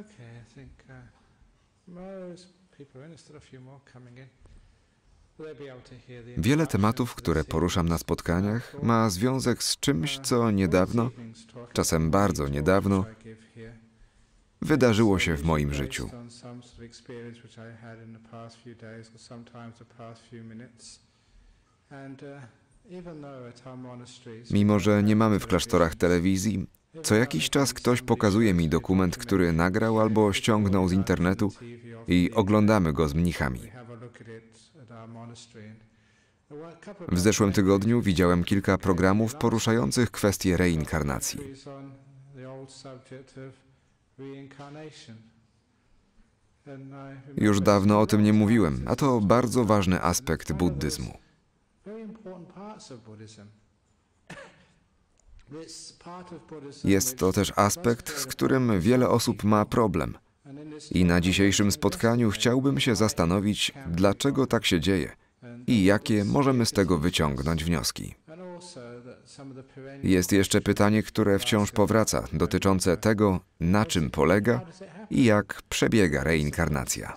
Okay, I think uh, most people are in. Still a few more coming in. Wiele tematów, które poruszam na spotkaniach, ma związek z czymś, uh, co niedawno, czasem bardzo niedawno, wydarzyło się w moim życiu. Uh, Mimo, że nie mamy w klasztorach telewizji, co jakiś czas ktoś pokazuje mi dokument, który nagrał albo ściągnął z internetu i oglądamy go z mnichami. W zeszłym tygodniu widziałem kilka programów poruszających kwestie reinkarnacji. Już dawno o tym nie mówiłem, a to bardzo ważny aspekt buddyzmu. Jest to też aspekt, z którym wiele osób ma problem. I na dzisiejszym spotkaniu chciałbym się zastanowić, dlaczego tak się dzieje i jakie możemy z tego wyciągnąć wnioski. Jest jeszcze pytanie, które wciąż powraca, dotyczące tego, na czym polega i jak przebiega reinkarnacja.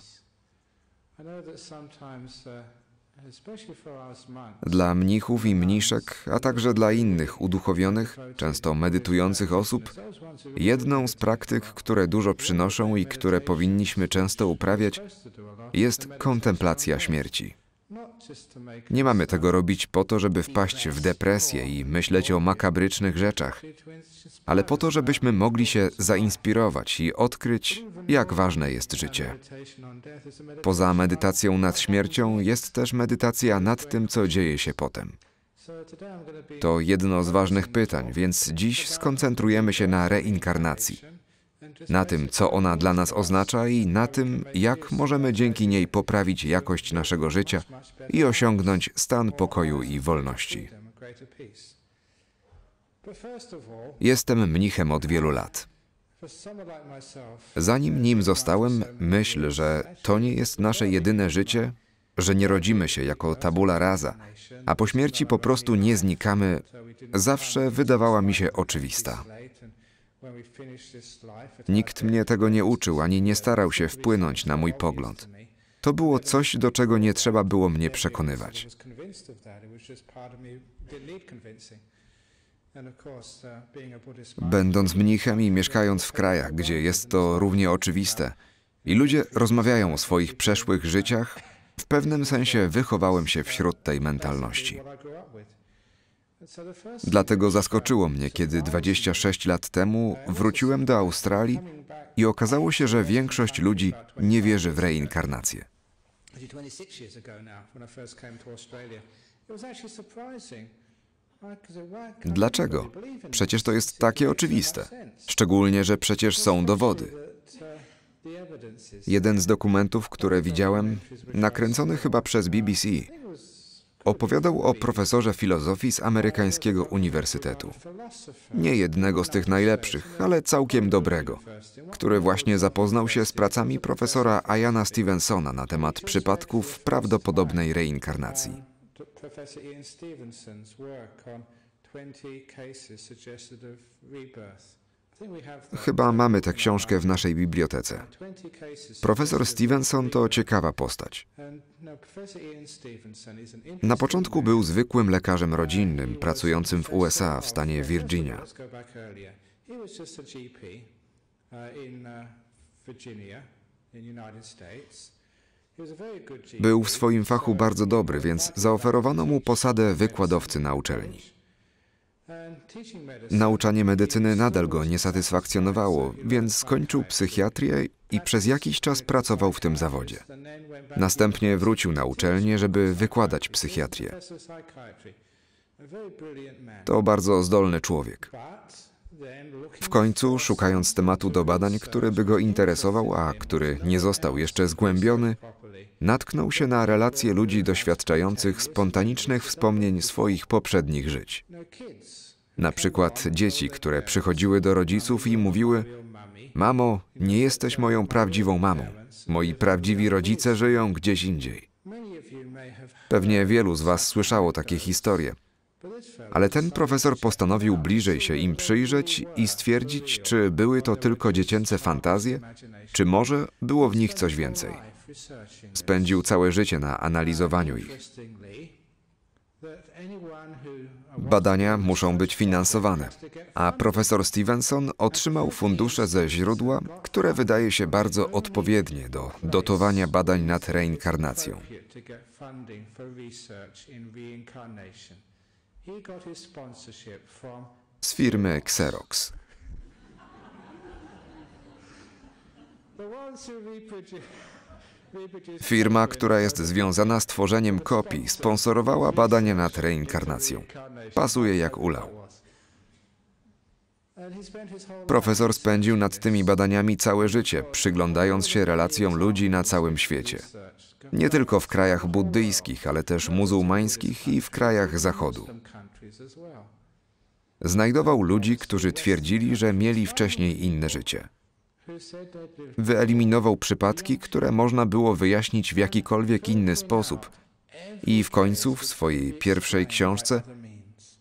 Dla mnichów i mniszek, a także dla innych uduchowionych, często medytujących osób, jedną z praktyk, które dużo przynoszą i które powinniśmy często uprawiać, jest kontemplacja śmierci. Nie mamy tego robić po to, żeby wpaść w depresję i myśleć o makabrycznych rzeczach, ale po to, żebyśmy mogli się zainspirować i odkryć, jak ważne jest życie. Poza medytacją nad śmiercią jest też medytacja nad tym, co dzieje się potem. To jedno z ważnych pytań, więc dziś skoncentrujemy się na reinkarnacji na tym, co ona dla nas oznacza i na tym, jak możemy dzięki niej poprawić jakość naszego życia i osiągnąć stan pokoju i wolności. Jestem mnichem od wielu lat. Zanim nim zostałem, myśl, że to nie jest nasze jedyne życie, że nie rodzimy się jako tabula rasa, a po śmierci po prostu nie znikamy, zawsze wydawała mi się oczywista. Nikt mnie tego nie uczył, ani nie starał się wpłynąć na mój pogląd. To było coś, do czego nie trzeba było mnie przekonywać. Uh, Będąc mnichem i mieszkając w krajach, gdzie jest to równie oczywiste, i ludzie rozmawiają o swoich przeszłych życiach, w pewnym sensie wychowałem się wśród tej mentalności. Dlatego zaskoczyło mnie, kiedy 26 lat temu wróciłem do Australii i okazało się, że większość ludzi nie wierzy w reinkarnację. Dlaczego? Przecież to jest takie oczywiste. Szczególnie, że przecież są dowody. Jeden z dokumentów, które widziałem, nakręcony chyba przez BBC, Opowiadał o profesorze filozofii z amerykańskiego uniwersytetu. Nie jednego z tych najlepszych, ale całkiem dobrego, który właśnie zapoznał się z pracami profesora Ayana Stevensona na temat przypadków prawdopodobnej reinkarnacji. Ian Stevenson's work on 20 cases suggested of rebirth. Chyba mamy tę książkę w naszej bibliotece. Profesor Stevenson to ciekawa postać. Na początku był zwykłym lekarzem rodzinnym pracującym w USA w stanie Virginia. Był w swoim fachu bardzo dobry, więc zaoferowano mu posadę wykładowcy na uczelni. Nauczanie medycyny nadal go nie satysfakcjonowało, więc skończył psychiatrię i przez jakiś czas pracował w tym zawodzie. Następnie wrócił na uczelnię, żeby wykładać psychiatrię. To bardzo zdolny człowiek. W końcu, szukając tematu do badań, który by go interesował, a który nie został jeszcze zgłębiony, natknął się na relacje ludzi doświadczających spontanicznych wspomnień swoich poprzednich żyć. Na przykład dzieci, które przychodziły do rodziców i mówiły: Mamo, nie jesteś moją prawdziwą mamą. Moi prawdziwi rodzice żyją gdzieś indziej. Pewnie wielu z Was słyszało takie historie. Ale ten profesor postanowił bliżej się im przyjrzeć i stwierdzić, czy były to tylko dziecięce fantazje, czy może było w nich coś więcej. Spędził całe życie na analizowaniu ich. Badania muszą być finansowane, a profesor Stevenson otrzymał fundusze ze źródła, które wydaje się bardzo odpowiednie do dotowania badań nad reinkarnacją. Z firmy Xerox. Firma, która jest związana z tworzeniem kopii, sponsorowała badania nad reinkarnacją. Pasuje jak ulał. Profesor spędził nad tymi badaniami całe życie, przyglądając się relacjom ludzi na całym świecie. Nie tylko w krajach buddyjskich, ale też muzułmańskich i w krajach Zachodu. Znajdował ludzi, którzy twierdzili, że mieli wcześniej inne życie. Wyeliminował przypadki, które można było wyjaśnić w jakikolwiek inny sposób. I w końcu w swojej pierwszej książce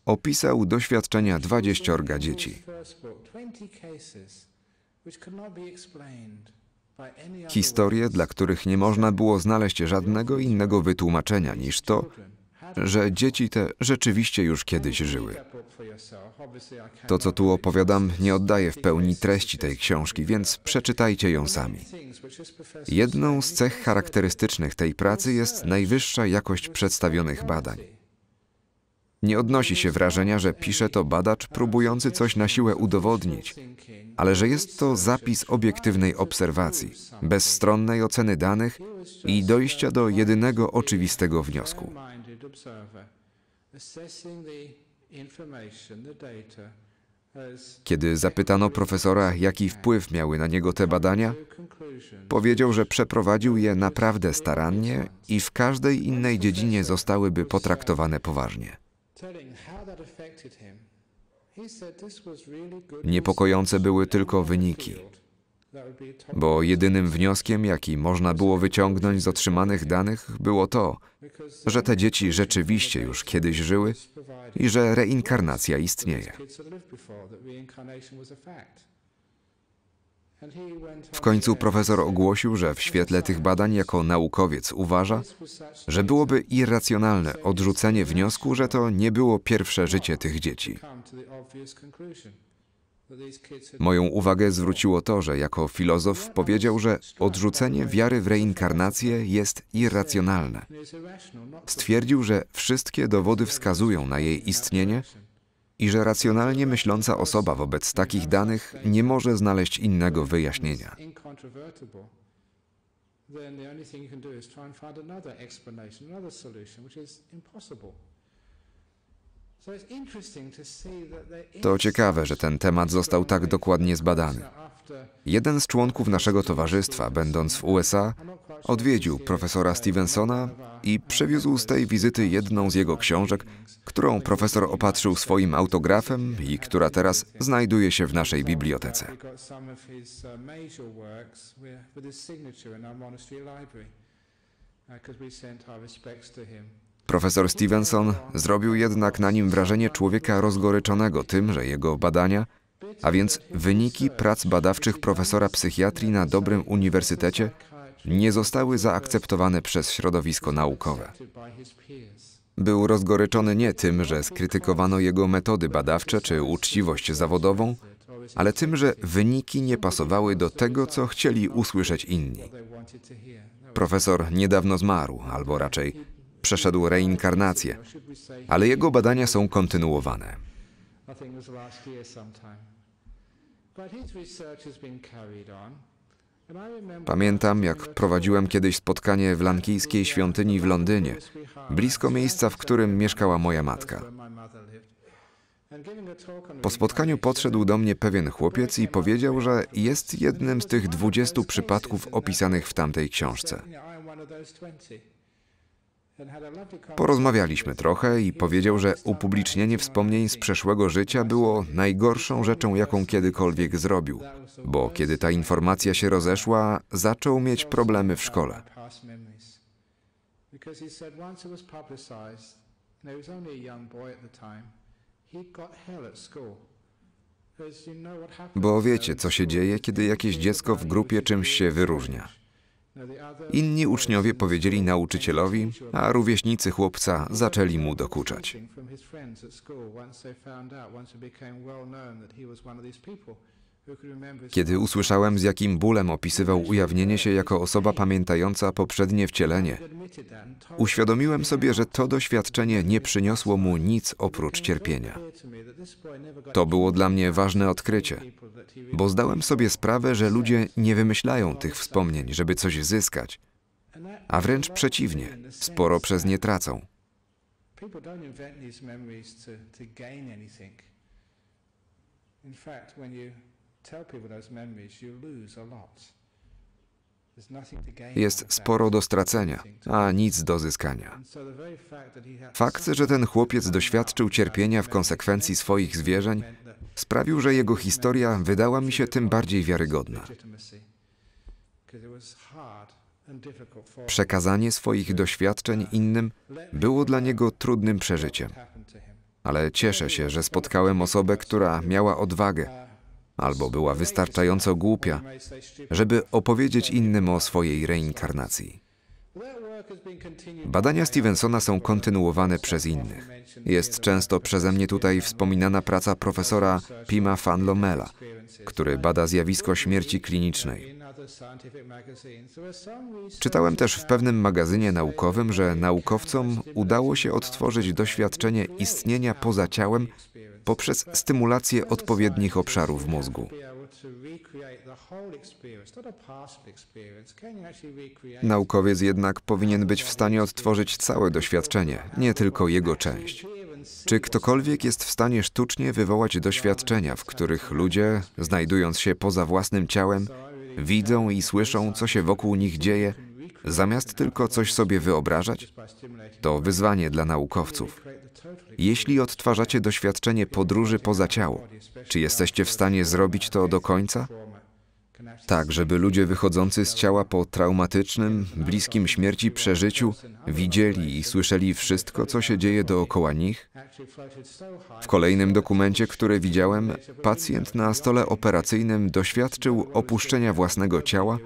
opisał doświadczenia dwadzieściorga dzieci. Historie, dla których nie można było znaleźć żadnego innego wytłumaczenia niż to, że dzieci te rzeczywiście już kiedyś żyły. To, co tu opowiadam, nie oddaje w pełni treści tej książki, więc przeczytajcie ją sami. Jedną z cech charakterystycznych tej pracy jest najwyższa jakość przedstawionych badań. Nie odnosi się wrażenia, że pisze to badacz próbujący coś na siłę udowodnić, ale że jest to zapis obiektywnej obserwacji, bezstronnej oceny danych i dojścia do jedynego oczywistego wniosku. Kiedy zapytano profesora, jaki wpływ miały na niego te badania, powiedział, że przeprowadził je naprawdę starannie i w każdej innej dziedzinie zostałyby potraktowane poważnie. Niepokojące były tylko wyniki. Bo jedynym wnioskiem, jaki można było wyciągnąć z otrzymanych danych, było to, że te dzieci rzeczywiście już kiedyś żyły i że reinkarnacja istnieje. W końcu profesor ogłosił, że w świetle tych badań jako naukowiec uważa, że byłoby irracjonalne odrzucenie wniosku, że to nie było pierwsze życie tych dzieci. Moją uwagę zwróciło to, że jako filozof powiedział, że odrzucenie wiary w reinkarnację jest irracjonalne. Stwierdził, że wszystkie dowody wskazują na jej istnienie i że racjonalnie myśląca osoba wobec takich danych nie może znaleźć innego wyjaśnienia. Then the only thing you can do is try and find another explanation, another solution, which is impossible. To ciekawe, że ten temat został tak dokładnie zbadany. Jeden z członków naszego towarzystwa, będąc w USA, odwiedził profesora Stevensona i przywiózł z tej wizyty jedną z jego książek, którą profesor opatrzył swoim autografem i która teraz znajduje się w naszej bibliotece. Uh, Because uh, we sent our respects to him. Profesor Stevenson zrobił jednak na nim wrażenie człowieka rozgoryczonego tym, że jego badania, a więc wyniki prac badawczych profesora psychiatrii na dobrym uniwersytecie, nie zostały zaakceptowane przez środowisko naukowe. Był rozgoryczony nie tym, że skrytykowano jego metody badawcze czy uczciwość zawodową, ale tym, że wyniki nie pasowały do tego, co chcieli usłyszeć inni. Profesor niedawno zmarł, albo raczej przeszedł reinkarnację, ale jego badania są kontynuowane. Pamiętam, jak prowadziłem kiedyś spotkanie w lankijskiej świątyni w Londynie, blisko miejsca, w którym mieszkała moja matka. Po spotkaniu podszedł do mnie pewien chłopiec i powiedział, że jest jednym z tych dwudziestu przypadków opisanych w tamtej książce. Porozmawialiśmy trochę i powiedział, że upublicznienie wspomnień z przeszłego życia było najgorszą rzeczą, jaką kiedykolwiek zrobił, bo kiedy ta informacja się rozeszła, zaczął mieć problemy w szkole. Bo wiecie, co się dzieje, kiedy jakieś dziecko w grupie czymś się wyróżnia. Inni uczniowie powiedzieli nauczycielowi, a rówieśnicy chłopca zaczęli mu dokuczać. Kiedy usłyszałem, z jakim bólem opisywał ujawnienie się jako osoba pamiętająca poprzednie wcielenie, uświadomiłem sobie, że to doświadczenie nie przyniosło mu nic oprócz cierpienia. To było dla mnie ważne odkrycie, bo zdałem sobie sprawę, że ludzie nie wymyślają tych wspomnień, żeby coś zyskać, a wręcz przeciwnie, sporo przez nie tracą. In jest sporo do stracenia, a nic do zyskania. Fakt, że ten chłopiec doświadczył cierpienia w konsekwencji swoich zwierzeń, sprawił, że jego historia wydała mi się tym bardziej wiarygodna. Przekazanie swoich doświadczeń innym było dla niego trudnym przeżyciem. Ale cieszę się, że spotkałem osobę, która miała odwagę, uh, albo była wystarczająco głupia, żeby opowiedzieć innym o swojej reinkarnacji. Badania Stevensona są kontynuowane przez innych. Jest często przeze mnie tutaj wspominana praca profesora Pima van Lomela, który bada zjawisko śmierci klinicznej. Czytałem też w pewnym magazynie naukowym, że naukowcom udało się odtworzyć doświadczenie istnienia poza ciałem poprzez stymulację odpowiednich obszarów mózgu. Naukowiec jednak powinien być w stanie odtworzyć całe doświadczenie, nie tylko jego część. Czy ktokolwiek jest w stanie sztucznie wywołać doświadczenia, w których ludzie, znajdując się poza własnym ciałem, widzą i słyszą, co się wokół nich dzieje, zamiast tylko coś sobie wyobrażać? To wyzwanie dla naukowców. Jeśli odtwarzacie doświadczenie podróży poza ciało, czy jesteście w stanie zrobić to do końca? tak żeby ludzie wychodzący z ciała po traumatycznym, bliskim śmierci przeżyciu widzieli i słyszeli wszystko, co się dzieje dookoła nich? W kolejnym dokumencie, który widziałem, pacjent na stole operacyjnym doświadczył opuszczenia własnego ciała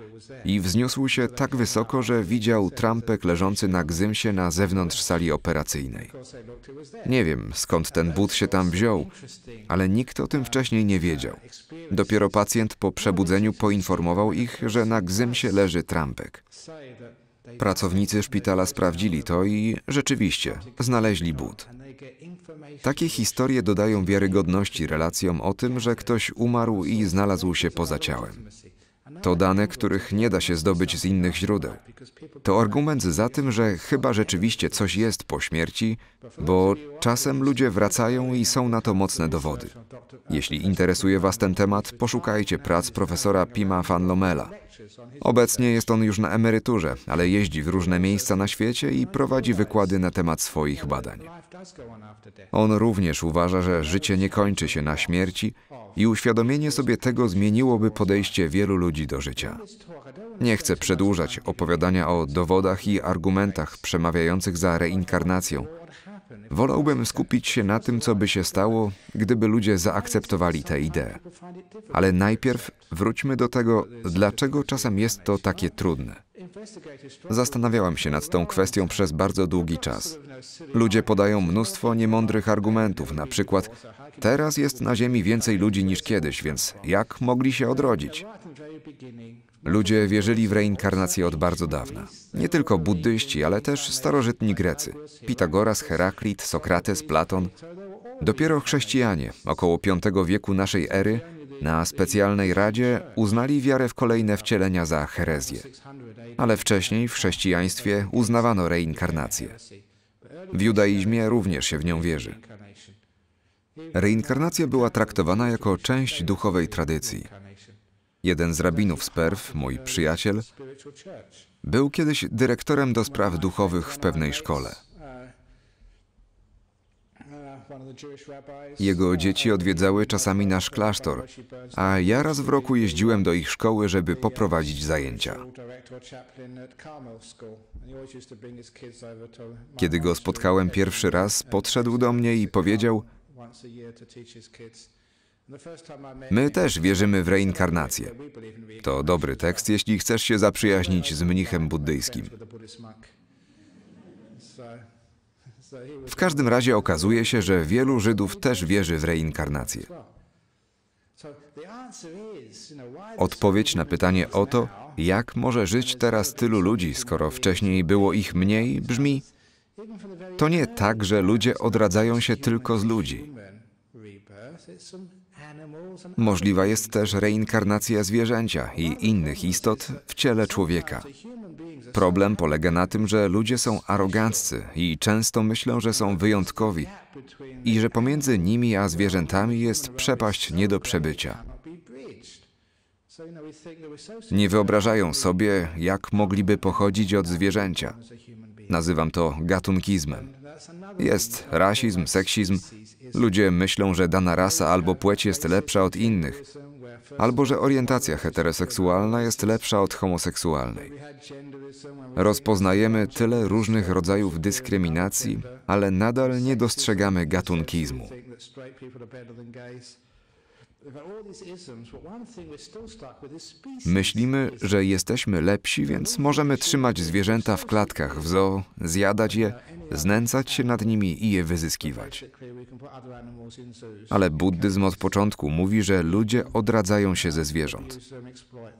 i wzniósł się tak wysoko, że widział trampek leżący na gzymsie na zewnątrz sali operacyjnej. Nie wiem, skąd ten but się tam wziął, ale nikt o tym wcześniej nie wiedział. Dopiero pacjent po przebudzeniu poinformował ich, że na Gzymsie leży trampek. Pracownicy szpitala sprawdzili to i rzeczywiście znaleźli but. Takie historie dodają wiarygodności relacjom o tym, że ktoś umarł i znalazł się poza ciałem. To dane, których nie da się zdobyć z innych źródeł. To argument za tym, że chyba rzeczywiście coś jest po śmierci, bo czasem ludzie wracają i są na to mocne dowody. Jeśli interesuje Was ten temat, poszukajcie prac profesora Pima van Lomela. Obecnie jest on już na emeryturze, ale jeździ w różne miejsca na świecie i prowadzi wykłady na temat swoich badań. On również uważa, że życie nie kończy się na śmierci i uświadomienie sobie tego zmieniłoby podejście wielu ludzi do życia. Nie chcę przedłużać opowiadania o dowodach i argumentach przemawiających za reinkarnacją Wolałbym skupić się na tym, co by się stało, gdyby ludzie zaakceptowali tę ideę. Ale najpierw wróćmy do tego, dlaczego czasem jest to takie trudne. Zastanawiałem się nad tą kwestią przez bardzo długi czas. Ludzie podają mnóstwo niemądrych argumentów, na przykład teraz jest na Ziemi więcej ludzi niż kiedyś, więc jak mogli się odrodzić? Ludzie wierzyli w reinkarnację od bardzo dawna. Nie tylko buddyści, ale też starożytni Grecy. Pitagoras, Heraklit, Sokrates, Platon. Dopiero chrześcijanie, około V wieku naszej ery, na specjalnej radzie uznali wiarę w kolejne wcielenia za herezję. Ale wcześniej w chrześcijaństwie uznawano reinkarnację. W judaizmie również się w nią wierzy. Reinkarnacja była traktowana jako część duchowej tradycji. Jeden z rabinów z Perw, mój przyjaciel, był kiedyś dyrektorem do spraw duchowych w pewnej szkole. Jego dzieci odwiedzały czasami nasz klasztor, a ja raz w roku jeździłem do ich szkoły, żeby poprowadzić zajęcia. Kiedy go spotkałem pierwszy raz, podszedł do mnie i powiedział: My też wierzymy w reinkarnację. To dobry tekst, jeśli chcesz się zaprzyjaźnić z mnichem buddyjskim. W każdym razie okazuje się, że wielu Żydów też wierzy w reinkarnację. Odpowiedź na pytanie o to, jak może żyć teraz tylu ludzi, skoro wcześniej było ich mniej, brzmi: To nie tak, że ludzie odradzają się tylko z ludzi. Możliwa jest też reinkarnacja zwierzęcia i innych istot w ciele człowieka. Problem polega na tym, że ludzie są aroganccy i często myślą, że są wyjątkowi i że pomiędzy nimi a zwierzętami jest przepaść nie do przebycia. Nie wyobrażają sobie, jak mogliby pochodzić od zwierzęcia. Nazywam to gatunkizmem. Jest rasizm, seksizm. Ludzie myślą, że dana rasa albo płeć jest lepsza od innych, albo że orientacja heteroseksualna jest lepsza od homoseksualnej. Rozpoznajemy tyle różnych rodzajów dyskryminacji, ale nadal nie dostrzegamy gatunkizmu. Myślimy, że jesteśmy lepsi, więc możemy trzymać zwierzęta w klatkach w zoo, zjadać je, znęcać się nad nimi i je wyzyskiwać. Ale buddyzm od początku mówi, że ludzie odradzają się ze zwierząt.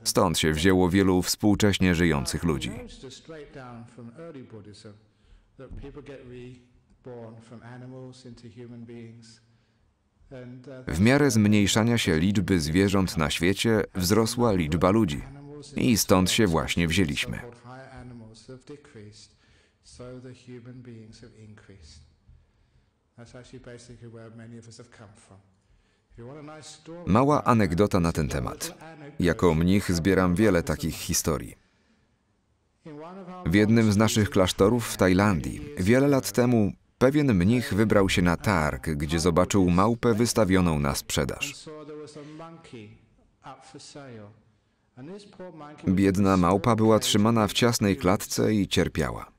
Stąd się wzięło wielu współcześnie żyjących ludzi. That from animals into human beings. W miarę zmniejszania się liczby zwierząt na świecie wzrosła liczba ludzi. I stąd się właśnie wzięliśmy. Mała anegdota na ten temat. Jako mnich zbieram wiele takich historii. W jednym z naszych klasztorów w Tajlandii wiele lat temu Pewien mnich wybrał się na targ, gdzie zobaczył małpę wystawioną na sprzedaż. Biedna małpa była trzymana w ciasnej klatce i cierpiała.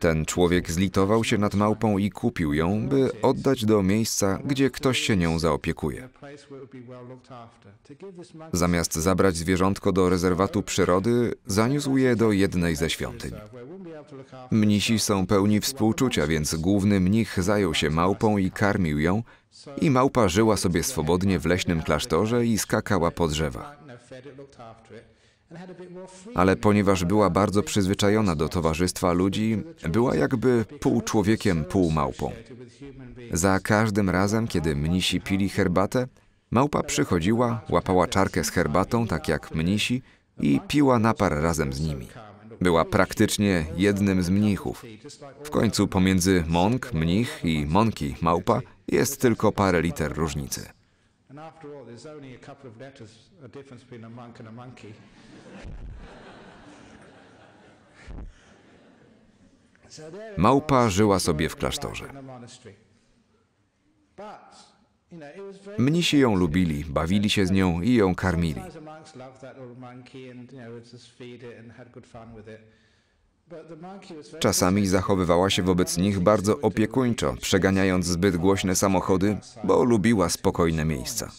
Ten człowiek zlitował się nad małpą i kupił ją, by oddać do miejsca, gdzie ktoś się nią zaopiekuje. Zamiast zabrać zwierzątko do rezerwatu przyrody, zaniósł je do jednej ze świątyń. Mnisi są pełni współczucia, więc główny mnich zajął się małpą i karmił ją, i małpa żyła sobie swobodnie w leśnym klasztorze i skakała po drzewach ale ponieważ była bardzo przyzwyczajona do towarzystwa ludzi, była jakby pół człowiekiem, pół małpą. Za każdym razem, kiedy mnisi pili herbatę, małpa przychodziła, łapała czarkę z herbatą, tak jak mnisi, i piła napar razem z nimi. Była praktycznie jednym z mnichów. W końcu pomiędzy mąk, mnich i mąki, małpa, jest tylko parę liter różnicy. after all, there's only a couple of letters, a difference between a monk and a monkey. Małpa żyła sobie w klasztorze. Mnisi ją lubili, bawili się z nią i ją karmili. Czasami zachowywała się wobec nich bardzo opiekuńczo, przeganiając zbyt głośne samochody, bo lubiła spokojne miejsca.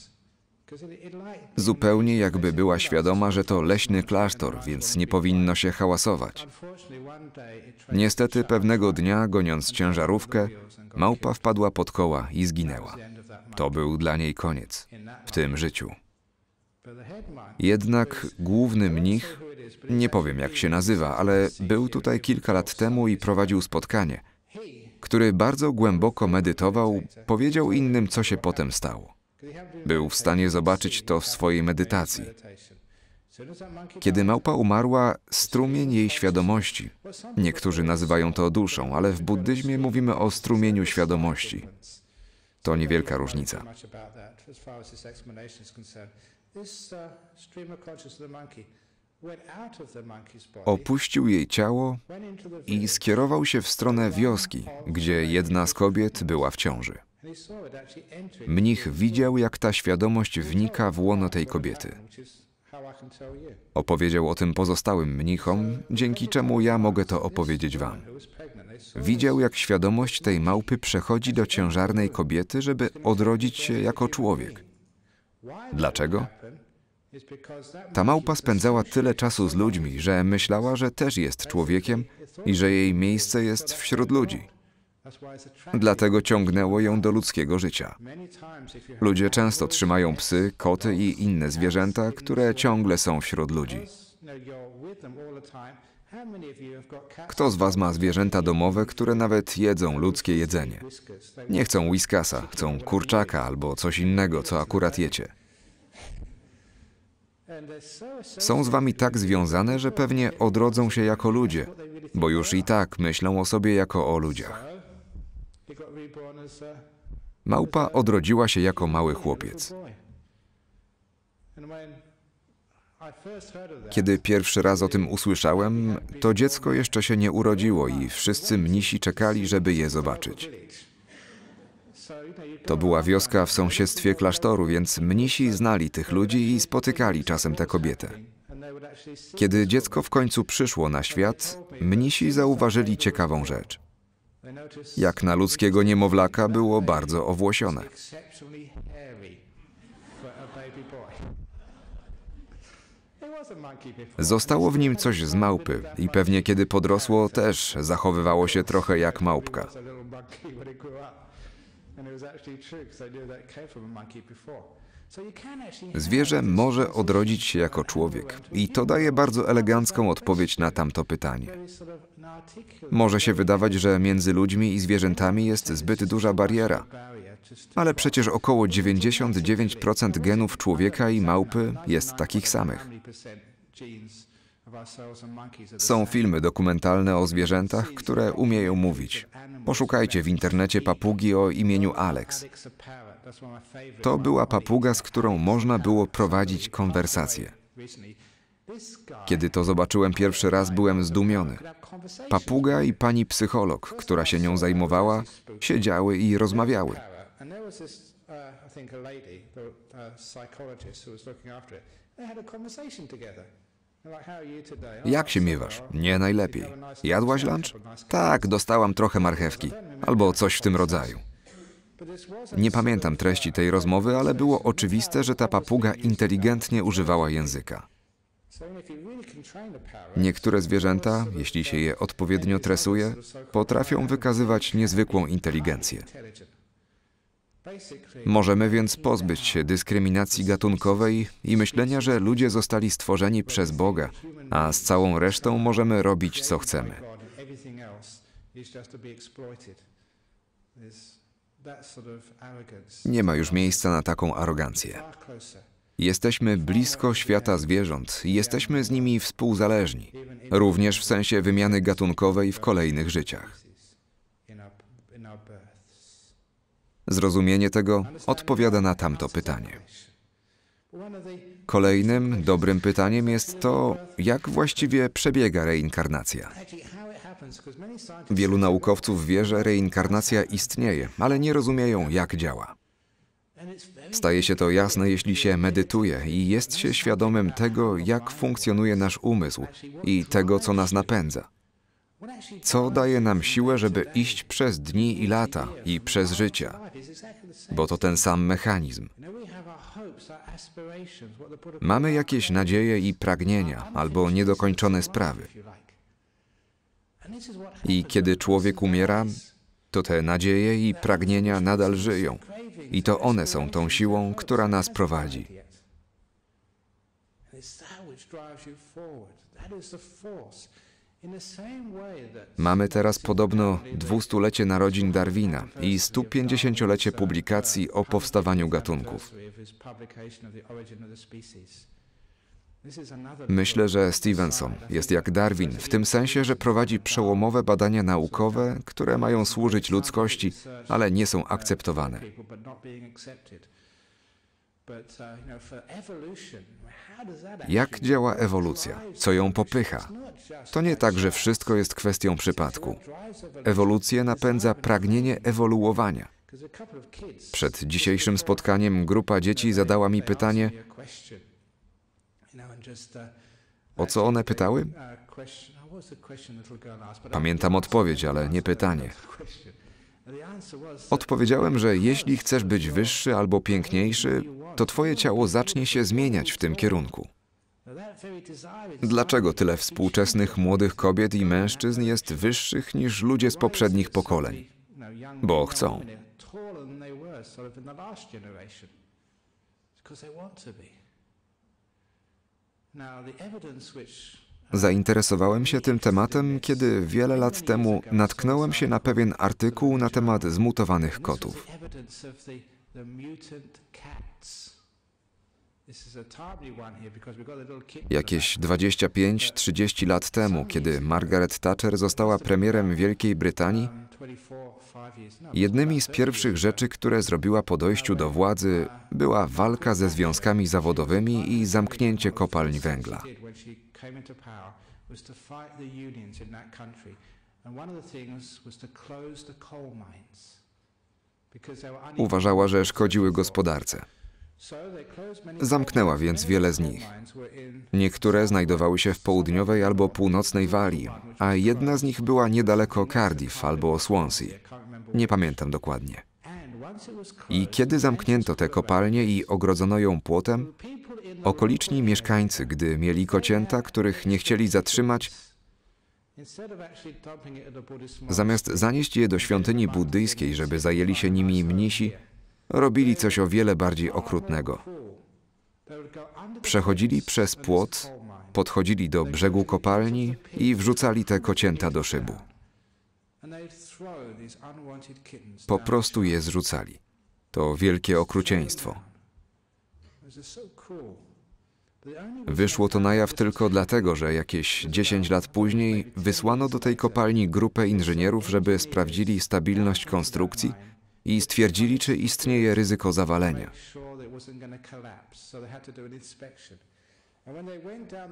Zupełnie jakby była świadoma, że to leśny klasztor, więc nie powinno się hałasować. Niestety pewnego dnia, goniąc ciężarówkę, małpa wpadła pod koła i zginęła. To był dla niej koniec w tym życiu. Jednak główny mnich, nie powiem jak się nazywa, ale był tutaj kilka lat temu i prowadził spotkanie, który bardzo głęboko medytował, powiedział innym, co się potem stało. Był w stanie zobaczyć to w swojej medytacji. Kiedy małpa umarła, strumień jej świadomości, niektórzy nazywają to duszą, ale w buddyzmie mówimy o strumieniu świadomości. To niewielka różnica. Opuścił jej ciało i skierował się w stronę wioski, gdzie jedna z kobiet była w ciąży. Mnich widział, jak ta świadomość wnika w łono tej kobiety. Opowiedział o tym pozostałym mnichom, dzięki czemu ja mogę to opowiedzieć wam. Widział, jak świadomość tej małpy przechodzi do ciężarnej kobiety, żeby odrodzić się jako człowiek. Dlaczego? Ta małpa spędzała tyle czasu z ludźmi, że myślała, że też jest człowiekiem i że jej miejsce jest wśród ludzi. Dlatego ciągnęło ją do ludzkiego życia. Ludzie często trzymają psy, koty i inne zwierzęta, które ciągle są wśród ludzi. Kto z Was ma zwierzęta domowe, które nawet jedzą ludzkie jedzenie? Nie chcą whiskasa, chcą kurczaka albo coś innego, co akurat jecie. Są z Wami tak związane, że pewnie odrodzą się jako ludzie, bo już i tak myślą o sobie jako o ludziach. Małpa odrodziła się jako mały chłopiec. Kiedy pierwszy raz o tym usłyszałem, to dziecko jeszcze się nie urodziło i wszyscy mnisi czekali, żeby je zobaczyć. To była wioska w sąsiedztwie klasztoru, więc mnisi znali tych ludzi i spotykali czasem tę kobietę. Kiedy dziecko w końcu przyszło na świat, mnisi zauważyli ciekawą rzecz jak na ludzkiego niemowlaka było bardzo owłosione. Zostało w nim coś z małpy i pewnie kiedy podrosło też zachowywało się trochę jak małpka. And it was actually true because I knew that came from a monkey before. Zwierzę może odrodzić się jako człowiek i to daje bardzo elegancką odpowiedź na tamto pytanie. Może się wydawać, że między ludźmi i zwierzętami jest zbyt duża bariera, ale przecież około 99% genów człowieka i małpy jest takich samych. Są filmy dokumentalne o zwierzętach, które umieją mówić. Poszukajcie w internecie papugi o imieniu Alex. To była papuga, z którą można było prowadzić konwersacje. Kiedy to zobaczyłem pierwszy raz, byłem zdumiony. Papuga i pani psycholog, która się nią zajmowała, siedziały i rozmawiały. They had a conversation together. Jak się miewasz? Nie najlepiej. Jadłaś lunch? Tak, dostałam trochę marchewki. Albo coś w tym rodzaju. Nie pamiętam treści tej rozmowy, ale było oczywiste, że ta papuga inteligentnie używała języka. Niektóre zwierzęta, jeśli się je odpowiednio tresuje, potrafią wykazywać niezwykłą inteligencję. Możemy więc pozbyć się dyskryminacji gatunkowej i myślenia, że ludzie zostali stworzeni przez Boga, a z całą resztą możemy robić co chcemy. Nie ma już miejsca na taką arogancję. Jesteśmy blisko świata zwierząt i jesteśmy z nimi współzależni, również w sensie wymiany gatunkowej w kolejnych życiach. Zrozumienie tego odpowiada na tamto pytanie. Kolejnym dobrym pytaniem jest to, jak właściwie przebiega reinkarnacja. Wielu naukowców wie, że reinkarnacja istnieje, ale nie rozumieją, jak działa. Staje się to jasne, jeśli się medytuje i jest się świadomym tego, jak funkcjonuje nasz umysł i tego, co nas napędza co daje nam siłę, żeby iść przez dni i lata i przez życia, bo to ten sam mechanizm. Mamy jakieś nadzieje i pragnienia, albo niedokończone sprawy. I kiedy człowiek umiera, to te nadzieje i pragnienia nadal żyją, i to one są tą siłą, która nas prowadzi. It's that which drives you forward. That is the force Mamy teraz podobno dwustulecie narodzin Darwina i 150-lecie publikacji o powstawaniu gatunków. Myślę, że Stevenson jest jak Darwin w tym sensie, że prowadzi przełomowe badania naukowe, które mają służyć ludzkości, ale nie są akceptowane. Uh, Jak działa ewolucja? Co ją popycha? To nie tak, że wszystko jest kwestią przypadku. Ewolucję napędza pragnienie ewoluowania. Przed dzisiejszym spotkaniem grupa dzieci zadała mi pytanie, uh, o co one pytały? Uh, Pamiętam odpowiedź, ale nie pytanie. Odpowiedziałem, że jeśli chcesz być wyższy albo piękniejszy, to Twoje ciało zacznie się zmieniać w tym kierunku. Dlaczego tyle współczesnych młodych kobiet i mężczyzn jest wyższych niż ludzie z poprzednich pokoleń? Bo chcą. Zainteresowałem się tym tematem, kiedy wiele lat temu natknąłem się na pewien artykuł na temat zmutowanych kotów the mutant cats. Jakieś 25-30 lat temu, kiedy Margaret Thatcher została premierem Wielkiej Brytanii, um, no, jednymi z pierwszych rzeczy, które zrobiła po dojściu do władzy, uh, była walka ze związkami zawodowymi i zamknięcie kopalń węgla. One of the things was to close the coal mines. Uważała, że szkodziły gospodarce. Zamknęła więc wiele z nich. Niektóre znajdowały się w południowej albo północnej Walii, a jedna z nich była niedaleko Cardiff albo Swansea. Nie pamiętam dokładnie. I kiedy zamknięto te kopalnie i ogrodzono ją płotem, okoliczni mieszkańcy, gdy mieli kocięta, których nie chcieli zatrzymać, Zamiast zanieść je do świątyni buddyjskiej, żeby zajęli się nimi mnisi, robili coś o wiele bardziej okrutnego. Przechodzili przez płot, podchodzili do brzegu kopalni i wrzucali te kocięta do szybu. Po prostu je zrzucali. To wielkie okrucieństwo. Wyszło to na jaw tylko dlatego, że jakieś 10 lat później wysłano do tej kopalni grupę inżynierów, żeby sprawdzili stabilność konstrukcji i stwierdzili, czy istnieje ryzyko zawalenia.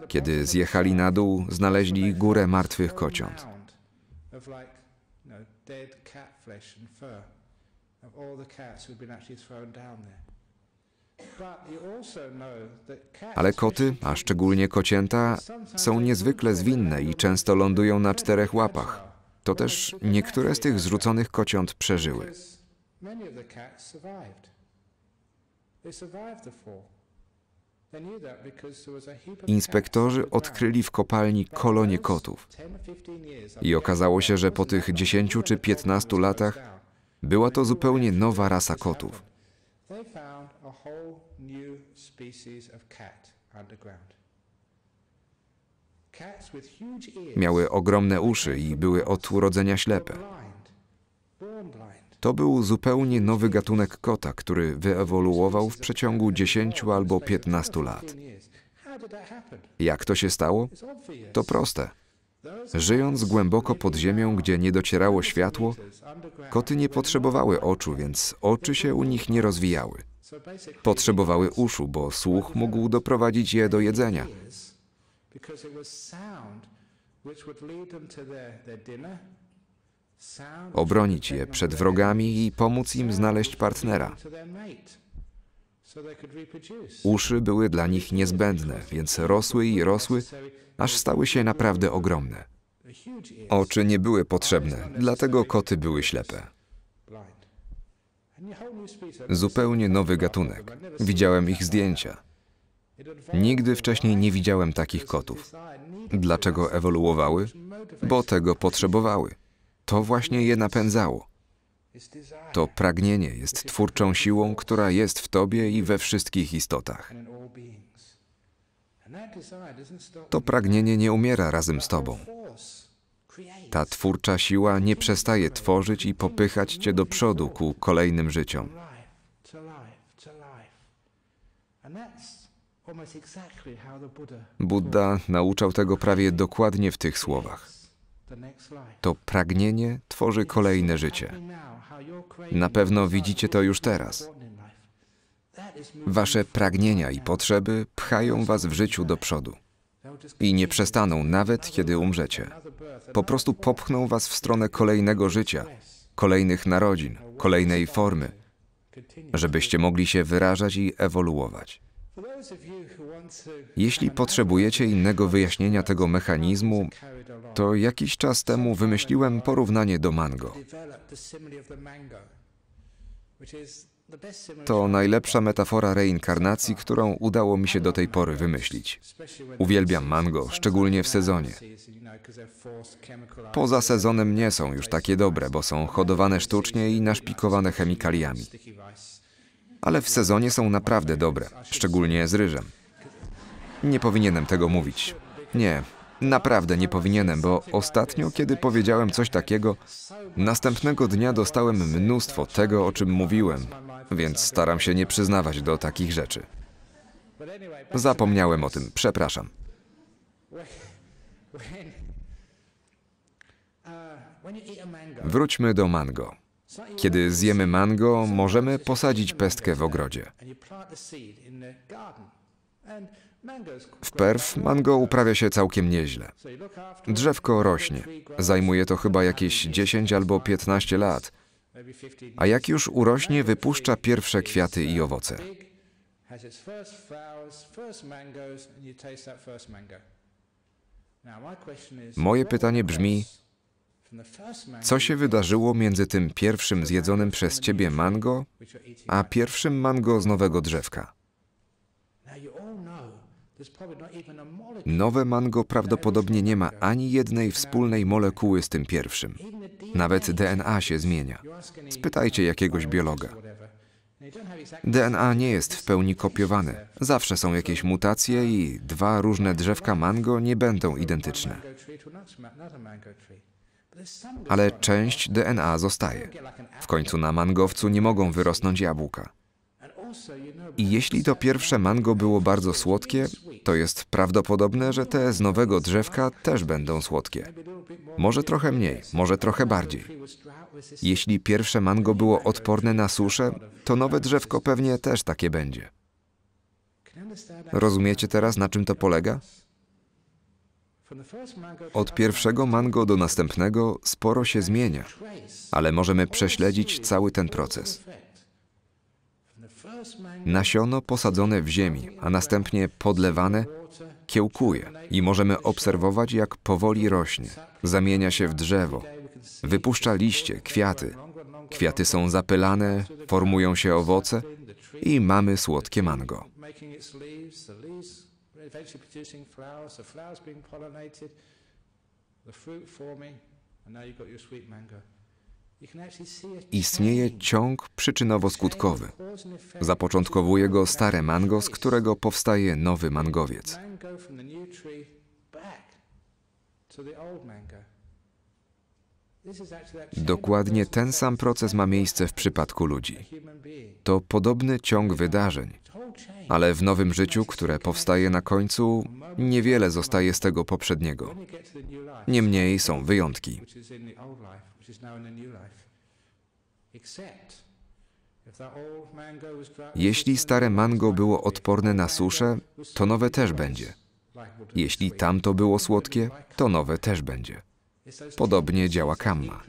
Kiedy zjechali na dół, znaleźli górę martwych kociąt. Of all the cats who'd been actually thrown down there. Ale koty, a szczególnie kocięta, są niezwykle zwinne i często lądują na czterech łapach. To też niektóre z tych zrzuconych kociąt przeżyły. Inspektorzy odkryli w kopalni kolonie kotów. I okazało się, że po tych 10 czy 15 latach była to zupełnie nowa rasa kotów they found a whole new species of cat underground. Miały ogromne uszy i były od urodzenia ślepe. To był zupełnie nowy gatunek kota, który wyewoluował w przeciągu 10 albo 15 lat. Jak to się stało? To proste. Żyjąc głęboko pod ziemią, gdzie nie docierało światło, koty nie potrzebowały oczu, więc oczy się u nich nie rozwijały. Potrzebowały uszu, bo słuch mógł doprowadzić je do jedzenia. Obronić je przed wrogami i pomóc im znaleźć partnera. Uszy były dla nich niezbędne, więc rosły i rosły, aż stały się naprawdę ogromne. Oczy nie były potrzebne, dlatego koty były ślepe. Zupełnie nowy gatunek. Widziałem ich zdjęcia. Nigdy wcześniej nie widziałem takich kotów. Dlaczego ewoluowały? Bo tego potrzebowały. To właśnie je napędzało. To pragnienie jest twórczą siłą, która jest w Tobie i we wszystkich istotach. To pragnienie nie umiera razem z Tobą. Ta twórcza siła nie przestaje tworzyć i popychać Cię do przodu ku kolejnym życiom. Buddha nauczał tego prawie dokładnie w tych słowach. To pragnienie tworzy kolejne życie. Na pewno widzicie to już teraz. Wasze pragnienia i potrzeby pchają was w życiu do przodu. I nie przestaną nawet, kiedy umrzecie. Po prostu popchną was w stronę kolejnego życia, kolejnych narodzin, kolejnej formy, żebyście mogli się wyrażać i ewoluować. Jeśli potrzebujecie innego wyjaśnienia tego mechanizmu, to jakiś czas temu wymyśliłem porównanie do mango. To najlepsza metafora reinkarnacji, którą udało mi się do tej pory wymyślić. Uwielbiam mango, szczególnie w sezonie. Poza sezonem nie są już takie dobre, bo są hodowane sztucznie i naszpikowane chemikaliami. Ale w sezonie są naprawdę dobre, szczególnie z ryżem. Nie powinienem tego mówić. Nie, Naprawdę nie powinienem, bo ostatnio, kiedy powiedziałem coś takiego, następnego dnia dostałem mnóstwo tego, o czym mówiłem, więc staram się nie przyznawać do takich rzeczy. Zapomniałem o tym, przepraszam. Wróćmy do mango. Kiedy zjemy mango, możemy posadzić pestkę w ogrodzie. W Perf mango uprawia się całkiem nieźle. Drzewko rośnie. Zajmuje to chyba jakieś 10 albo 15 lat. A jak już urośnie, wypuszcza pierwsze kwiaty i owoce. Moje pytanie brzmi, co się wydarzyło między tym pierwszym zjedzonym przez ciebie mango, a pierwszym mango z nowego drzewka? Nowe mango prawdopodobnie nie ma ani jednej wspólnej molekuły z tym pierwszym. Nawet DNA się zmienia. Spytajcie jakiegoś biologa. DNA nie jest w pełni kopiowane. Zawsze są jakieś mutacje i dwa różne drzewka mango nie będą identyczne. Ale część DNA zostaje. W końcu na mangowcu nie mogą wyrosnąć jabłka. I jeśli to pierwsze mango było bardzo słodkie, to jest prawdopodobne, że te z nowego drzewka też będą słodkie. Może trochę mniej, może trochę bardziej. Jeśli pierwsze mango było odporne na suszę, to nowe drzewko pewnie też takie będzie. Rozumiecie teraz, na czym to polega? Od pierwszego mango do następnego sporo się zmienia, ale możemy prześledzić cały ten proces. Nasiono posadzone w ziemi, a następnie podlewane kiełkuje i możemy obserwować, jak powoli rośnie, zamienia się w drzewo, wypuszcza liście, kwiaty. Kwiaty są zapylane, formują się owoce i mamy słodkie mango. The fruit forming, and now you've got your sweet mango. Istnieje ciąg przyczynowo-skutkowy. Zapoczątkowuje go stare mango, z którego powstaje nowy mangowiec. Dokładnie ten sam proces ma miejsce w przypadku ludzi. To podobny ciąg wydarzeń. Ale w nowym życiu, które powstaje na końcu, niewiele zostaje z tego poprzedniego. Niemniej są wyjątki. Jeśli stare mango było odporne na suszę, to nowe też będzie. Jeśli tamto było słodkie, to nowe też będzie. Podobnie działa kamma.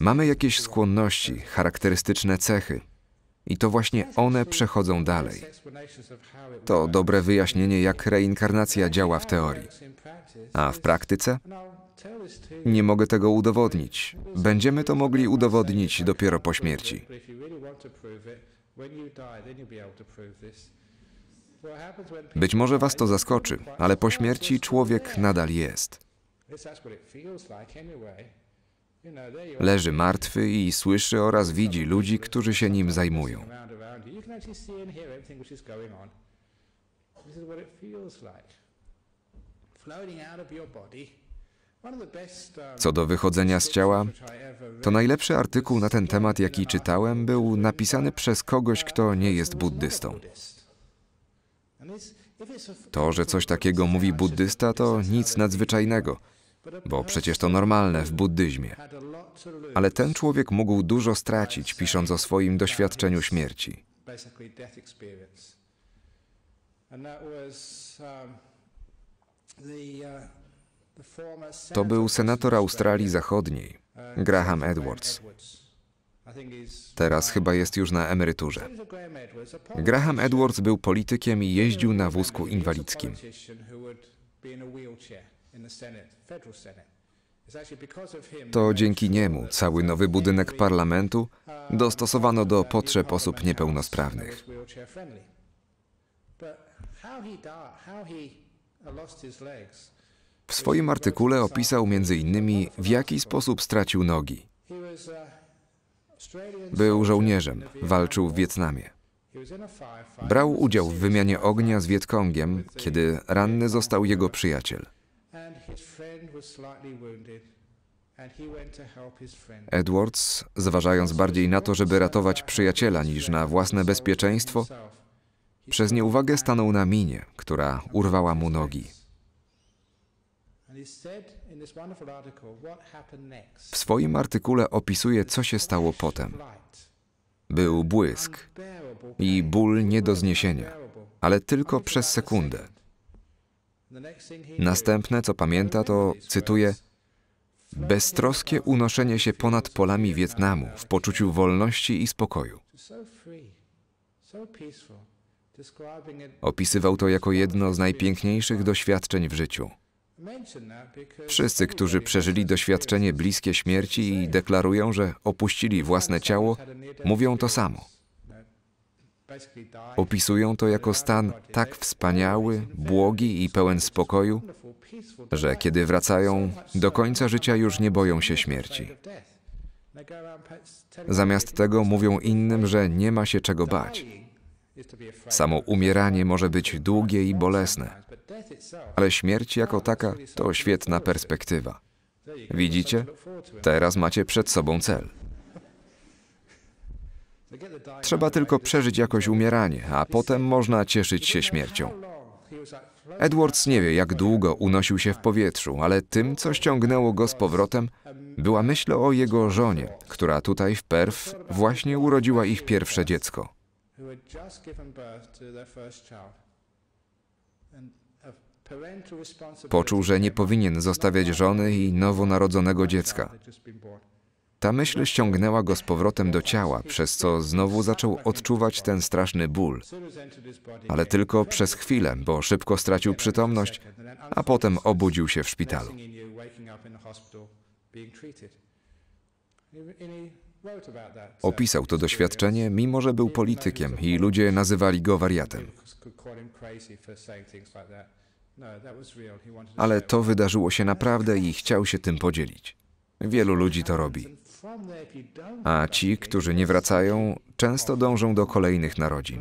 Mamy jakieś skłonności, charakterystyczne cechy. I to właśnie one przechodzą dalej. To dobre wyjaśnienie, jak reinkarnacja działa w teorii. A w praktyce? Nie mogę tego udowodnić. Będziemy to mogli udowodnić dopiero po śmierci. Być może Was to zaskoczy, ale po śmierci człowiek nadal jest. Leży martwy i słyszy oraz widzi ludzi, którzy się nim zajmują. Um, Co do wychodzenia z ciała, to najlepszy artykuł na ten temat, jaki czytałem, był napisany przez kogoś, kto nie jest buddystą. To, że coś takiego mówi buddysta, to nic nadzwyczajnego bo przecież to normalne w buddyzmie. Ale ten człowiek mógł dużo stracić, pisząc o swoim doświadczeniu śmierci. To był senator Australii Zachodniej, Graham Edwards. Teraz chyba jest już na emeryturze. Graham Edwards był politykiem i jeździł na wózku inwalidzkim. To dzięki niemu cały nowy budynek parlamentu dostosowano do potrzeb osób niepełnosprawnych. W swoim artykule opisał m.in. w jaki sposób stracił nogi. Uh, Był żołnierzem, walczył w Wietnamie. Brał udział w wymianie ognia z Wietkongiem, kiedy ranny został jego przyjaciel. Edwards, zważając bardziej na to, żeby ratować przyjaciela niż na własne bezpieczeństwo, przez nieuwagę stanął na minie, która urwała mu nogi. W swoim artykule opisuje, co się stało potem. Był błysk i ból nie do zniesienia, ale tylko przez sekundę. Następne, co pamięta, to, cytuję, beztroskie unoszenie się ponad polami Wietnamu w poczuciu wolności i spokoju. Opisywał to jako jedno z najpiękniejszych doświadczeń w życiu. Wszyscy, którzy przeżyli doświadczenie bliskie śmierci i deklarują, że opuścili własne ciało, mówią to samo. Opisują to jako stan tak wspaniały, błogi i pełen spokoju, że kiedy wracają, do końca życia już nie boją się śmierci. Zamiast tego mówią innym, że nie ma się czego bać. Samo umieranie może być długie i bolesne, ale śmierć jako taka to świetna perspektywa. Widzicie? Teraz macie przed sobą cel. Trzeba tylko przeżyć jakoś umieranie, a potem można cieszyć się śmiercią. Edwards nie wie, jak długo unosił się w powietrzu, ale tym, co ściągnęło go z powrotem, była myśl o jego żonie, która tutaj w Perf właśnie urodziła ich pierwsze dziecko. Poczuł, że nie powinien zostawiać żony i nowonarodzonego dziecka. Ta myśl ściągnęła go z powrotem do ciała, przez co znowu zaczął odczuwać ten straszny ból. Ale tylko przez chwilę, bo szybko stracił przytomność, a potem obudził się w szpitalu. Opisał to doświadczenie, mimo że był politykiem i ludzie nazywali go wariatem. Ale to wydarzyło się naprawdę i chciał się tym podzielić. Wielu ludzi to robi a ci, którzy nie wracają, często dążą do kolejnych narodzin.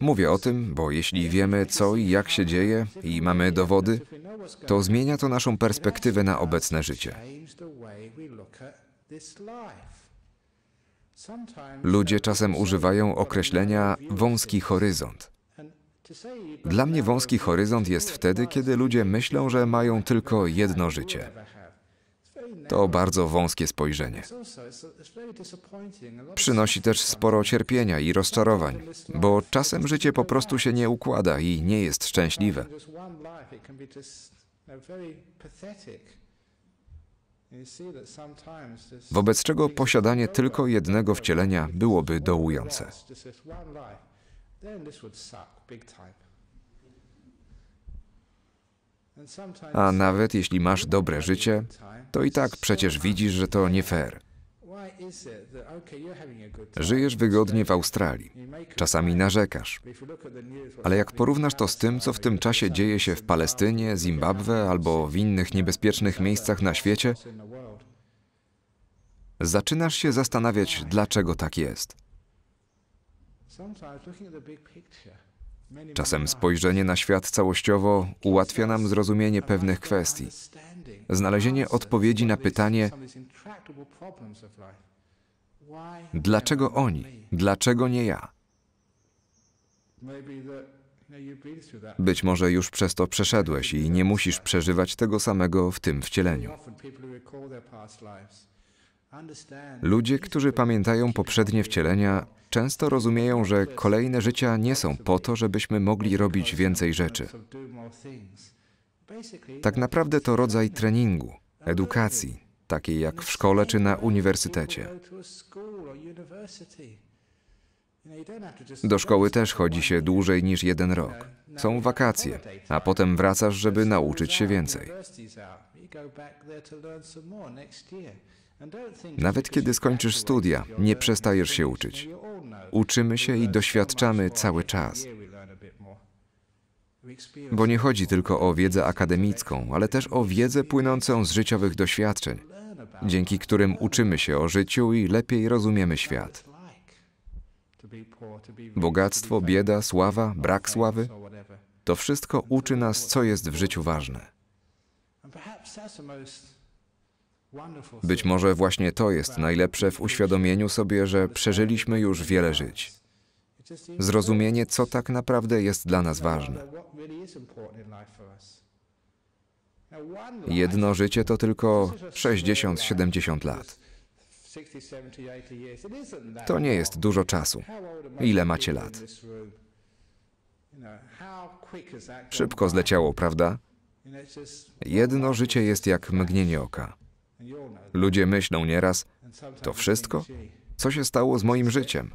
Mówię o tym, bo jeśli wiemy, co i jak się dzieje i mamy dowody, to zmienia to naszą perspektywę na obecne życie. Ludzie czasem używają określenia wąski horyzont. Dla mnie wąski horyzont jest wtedy, kiedy ludzie myślą, że mają tylko jedno życie. To bardzo wąskie spojrzenie. Przynosi też sporo cierpienia i rozczarowań, bo czasem życie po prostu się nie układa i nie jest szczęśliwe. Wobec czego posiadanie tylko jednego wcielenia byłoby dołujące. A nawet jeśli masz dobre życie, to i tak przecież widzisz, że to nie fair. Żyjesz wygodnie w Australii, czasami narzekasz, ale jak porównasz to z tym, co w tym czasie dzieje się w Palestynie, Zimbabwe albo w innych niebezpiecznych miejscach na świecie, zaczynasz się zastanawiać, dlaczego tak jest. Czasem spojrzenie na świat całościowo ułatwia nam zrozumienie pewnych kwestii, znalezienie odpowiedzi na pytanie, dlaczego oni, dlaczego nie ja. Być może już przez to przeszedłeś i nie musisz przeżywać tego samego w tym wcieleniu. Ludzie, którzy pamiętają poprzednie wcielenia, często rozumieją, że kolejne życia nie są po to, żebyśmy mogli robić więcej rzeczy. Tak naprawdę to rodzaj treningu, edukacji, takiej jak w szkole czy na uniwersytecie. Do szkoły też chodzi się dłużej niż jeden rok. Są wakacje, a potem wracasz, żeby nauczyć się więcej. Nawet kiedy skończysz studia, nie przestajesz się uczyć. Uczymy się i doświadczamy cały czas. Bo nie chodzi tylko o wiedzę akademicką, ale też o wiedzę płynącą z życiowych doświadczeń, dzięki którym uczymy się o życiu i lepiej rozumiemy świat. Bogactwo, bieda, sława, brak sławy to wszystko uczy nas, co jest w życiu ważne. Być może właśnie to jest najlepsze w uświadomieniu sobie, że przeżyliśmy już wiele żyć. Zrozumienie, co tak naprawdę jest dla nas ważne. Jedno życie to tylko 60-70 lat. To nie jest dużo czasu. Ile macie lat? Szybko zleciało, prawda? Jedno życie jest jak mgnienie oka. Ludzie myślą nieraz, to wszystko? Co się stało z moim życiem?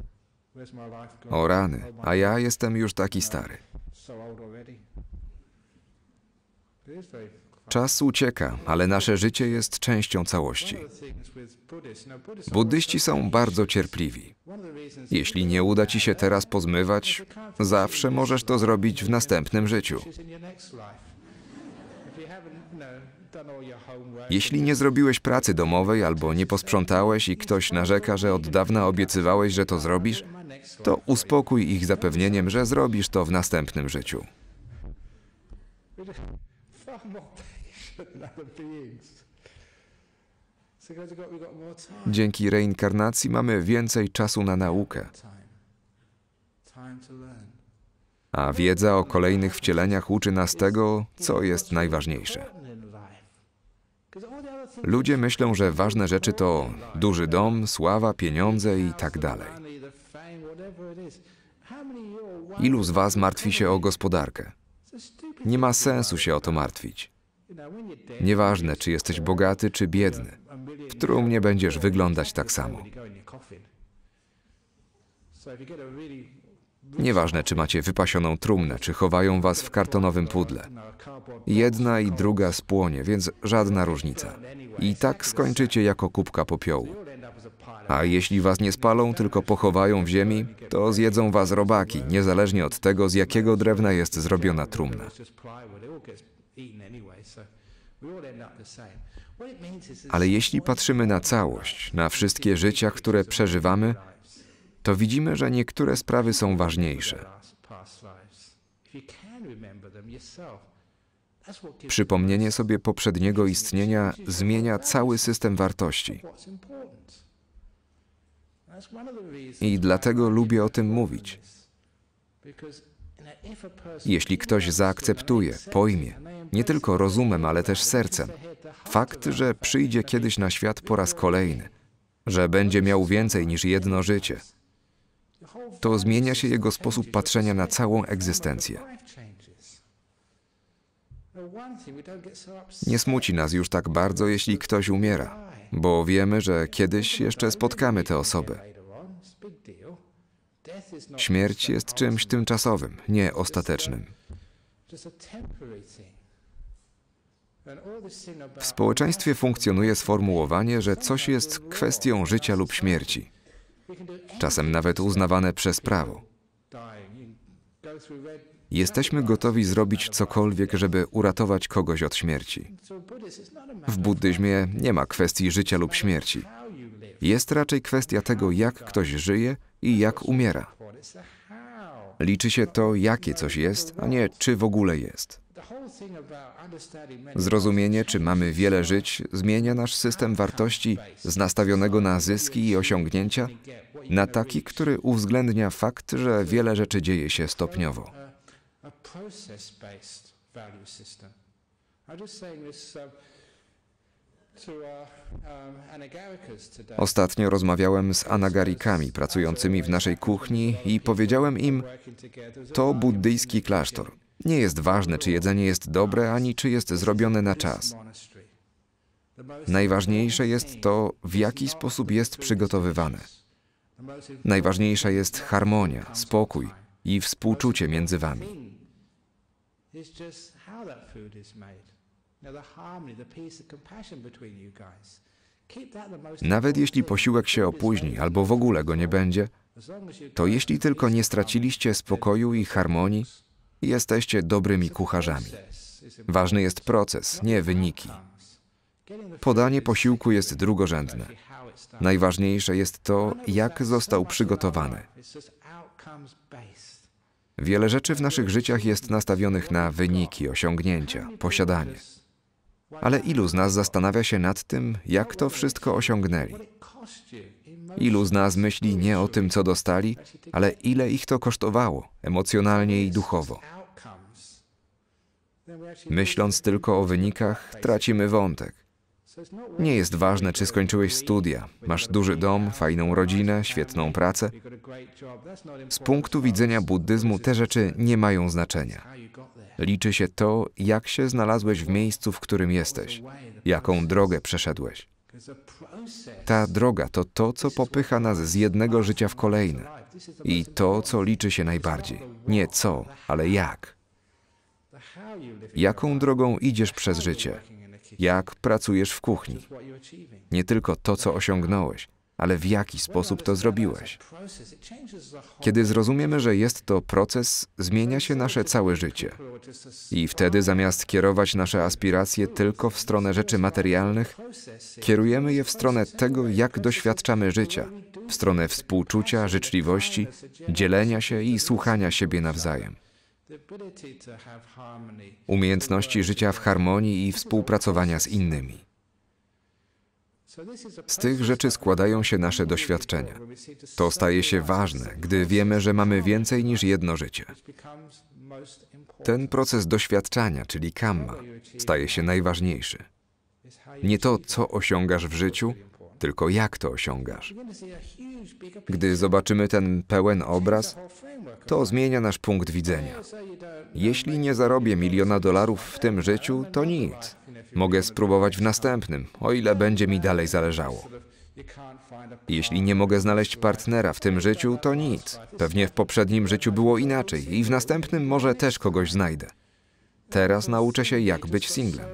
O rany, a ja jestem już taki stary. Czas ucieka, ale nasze życie jest częścią całości. Buddyści są bardzo cierpliwi. Jeśli nie uda ci się teraz pozmywać, zawsze możesz to zrobić w następnym życiu. Jeśli nie zrobiłeś pracy domowej albo nie posprzątałeś i ktoś narzeka, że od dawna obiecywałeś, że to zrobisz, to uspokój ich zapewnieniem, że zrobisz to w następnym życiu. Dzięki reinkarnacji mamy więcej czasu na naukę. A wiedza o kolejnych wcieleniach uczy nas tego, co jest najważniejsze. Ludzie myślą, że ważne rzeczy to duży dom, sława, pieniądze i tak dalej. Ilu z Was martwi się o gospodarkę? Nie ma sensu się o to martwić. Nieważne, czy jesteś bogaty, czy biedny, w trumnie będziesz wyglądać tak samo. Nieważne, czy macie wypasioną trumnę, czy chowają was w kartonowym pudle. Jedna i druga spłonie, więc żadna różnica. I tak skończycie jako kubka popiołu. A jeśli was nie spalą, tylko pochowają w ziemi, to zjedzą was robaki, niezależnie od tego, z jakiego drewna jest zrobiona trumna. Ale jeśli patrzymy na całość, na wszystkie życia, które przeżywamy, to widzimy, że niektóre sprawy są ważniejsze. Przypomnienie sobie poprzedniego istnienia zmienia cały system wartości. I dlatego lubię o tym mówić. Jeśli ktoś zaakceptuje, pojmie, nie tylko rozumem, ale też sercem, fakt, że przyjdzie kiedyś na świat po raz kolejny, że będzie miał więcej niż jedno życie, to zmienia się jego sposób patrzenia na całą egzystencję. Nie smuci nas już tak bardzo, jeśli ktoś umiera, bo wiemy, że kiedyś jeszcze spotkamy te osoby. Śmierć jest czymś tymczasowym, nie ostatecznym. W społeczeństwie funkcjonuje sformułowanie, że coś jest kwestią życia lub śmierci czasem nawet uznawane przez prawo. Jesteśmy gotowi zrobić cokolwiek, żeby uratować kogoś od śmierci. W buddyzmie nie ma kwestii życia lub śmierci. Jest raczej kwestia tego, jak ktoś żyje i jak umiera. Liczy się to, jakie coś jest, a nie czy w ogóle jest. Zrozumienie, czy mamy wiele żyć, zmienia nasz system wartości z nastawionego na zyski i osiągnięcia na taki, który uwzględnia fakt, że wiele rzeczy dzieje się stopniowo. Ostatnio rozmawiałem z anagarikami pracującymi w naszej kuchni i powiedziałem im, to buddyjski klasztor. Nie jest ważne, czy jedzenie jest dobre, ani czy jest zrobione na czas. Najważniejsze jest to, w jaki sposób jest przygotowywane. Najważniejsza jest harmonia, spokój i współczucie między wami. Nawet jeśli posiłek się opóźni albo w ogóle go nie będzie, to jeśli tylko nie straciliście spokoju i harmonii, jesteście dobrymi kucharzami. Ważny jest proces, nie wyniki. Podanie posiłku jest drugorzędne. Najważniejsze jest to, jak został przygotowany. Wiele rzeczy w naszych życiach jest nastawionych na wyniki, osiągnięcia, posiadanie. Ale ilu z nas zastanawia się nad tym, jak to wszystko osiągnęli? Ilu z nas myśli nie o tym, co dostali, ale ile ich to kosztowało emocjonalnie i duchowo. Myśląc tylko o wynikach, tracimy wątek. Nie jest ważne, czy skończyłeś studia, masz duży dom, fajną rodzinę, świetną pracę. Z punktu widzenia buddyzmu te rzeczy nie mają znaczenia. Liczy się to, jak się znalazłeś w miejscu, w którym jesteś, jaką drogę przeszedłeś. Ta droga to to, co popycha nas z jednego życia w kolejne i to, co liczy się najbardziej. Nie co, ale jak. Jaką drogą idziesz przez życie? Jak pracujesz w kuchni? Nie tylko to, co osiągnąłeś, ale w jaki sposób to zrobiłeś. Kiedy zrozumiemy, że jest to proces, zmienia się nasze całe życie. I wtedy zamiast kierować nasze aspiracje tylko w stronę rzeczy materialnych, kierujemy je w stronę tego, jak doświadczamy życia, w stronę współczucia, życzliwości, dzielenia się i słuchania siebie nawzajem. Umiejętności życia w harmonii i współpracowania z innymi. Z tych rzeczy składają się nasze doświadczenia. To staje się ważne, gdy wiemy, że mamy więcej niż jedno życie. Ten proces doświadczania, czyli kamma, staje się najważniejszy. Nie to, co osiągasz w życiu, tylko jak to osiągasz. Gdy zobaczymy ten pełen obraz, to zmienia nasz punkt widzenia. Jeśli nie zarobię miliona dolarów w tym życiu, to nic. Mogę spróbować w następnym, o ile będzie mi dalej zależało. Jeśli nie mogę znaleźć partnera w tym życiu, to nic. Pewnie w poprzednim życiu było inaczej i w następnym może też kogoś znajdę. Teraz nauczę się, jak być singlem.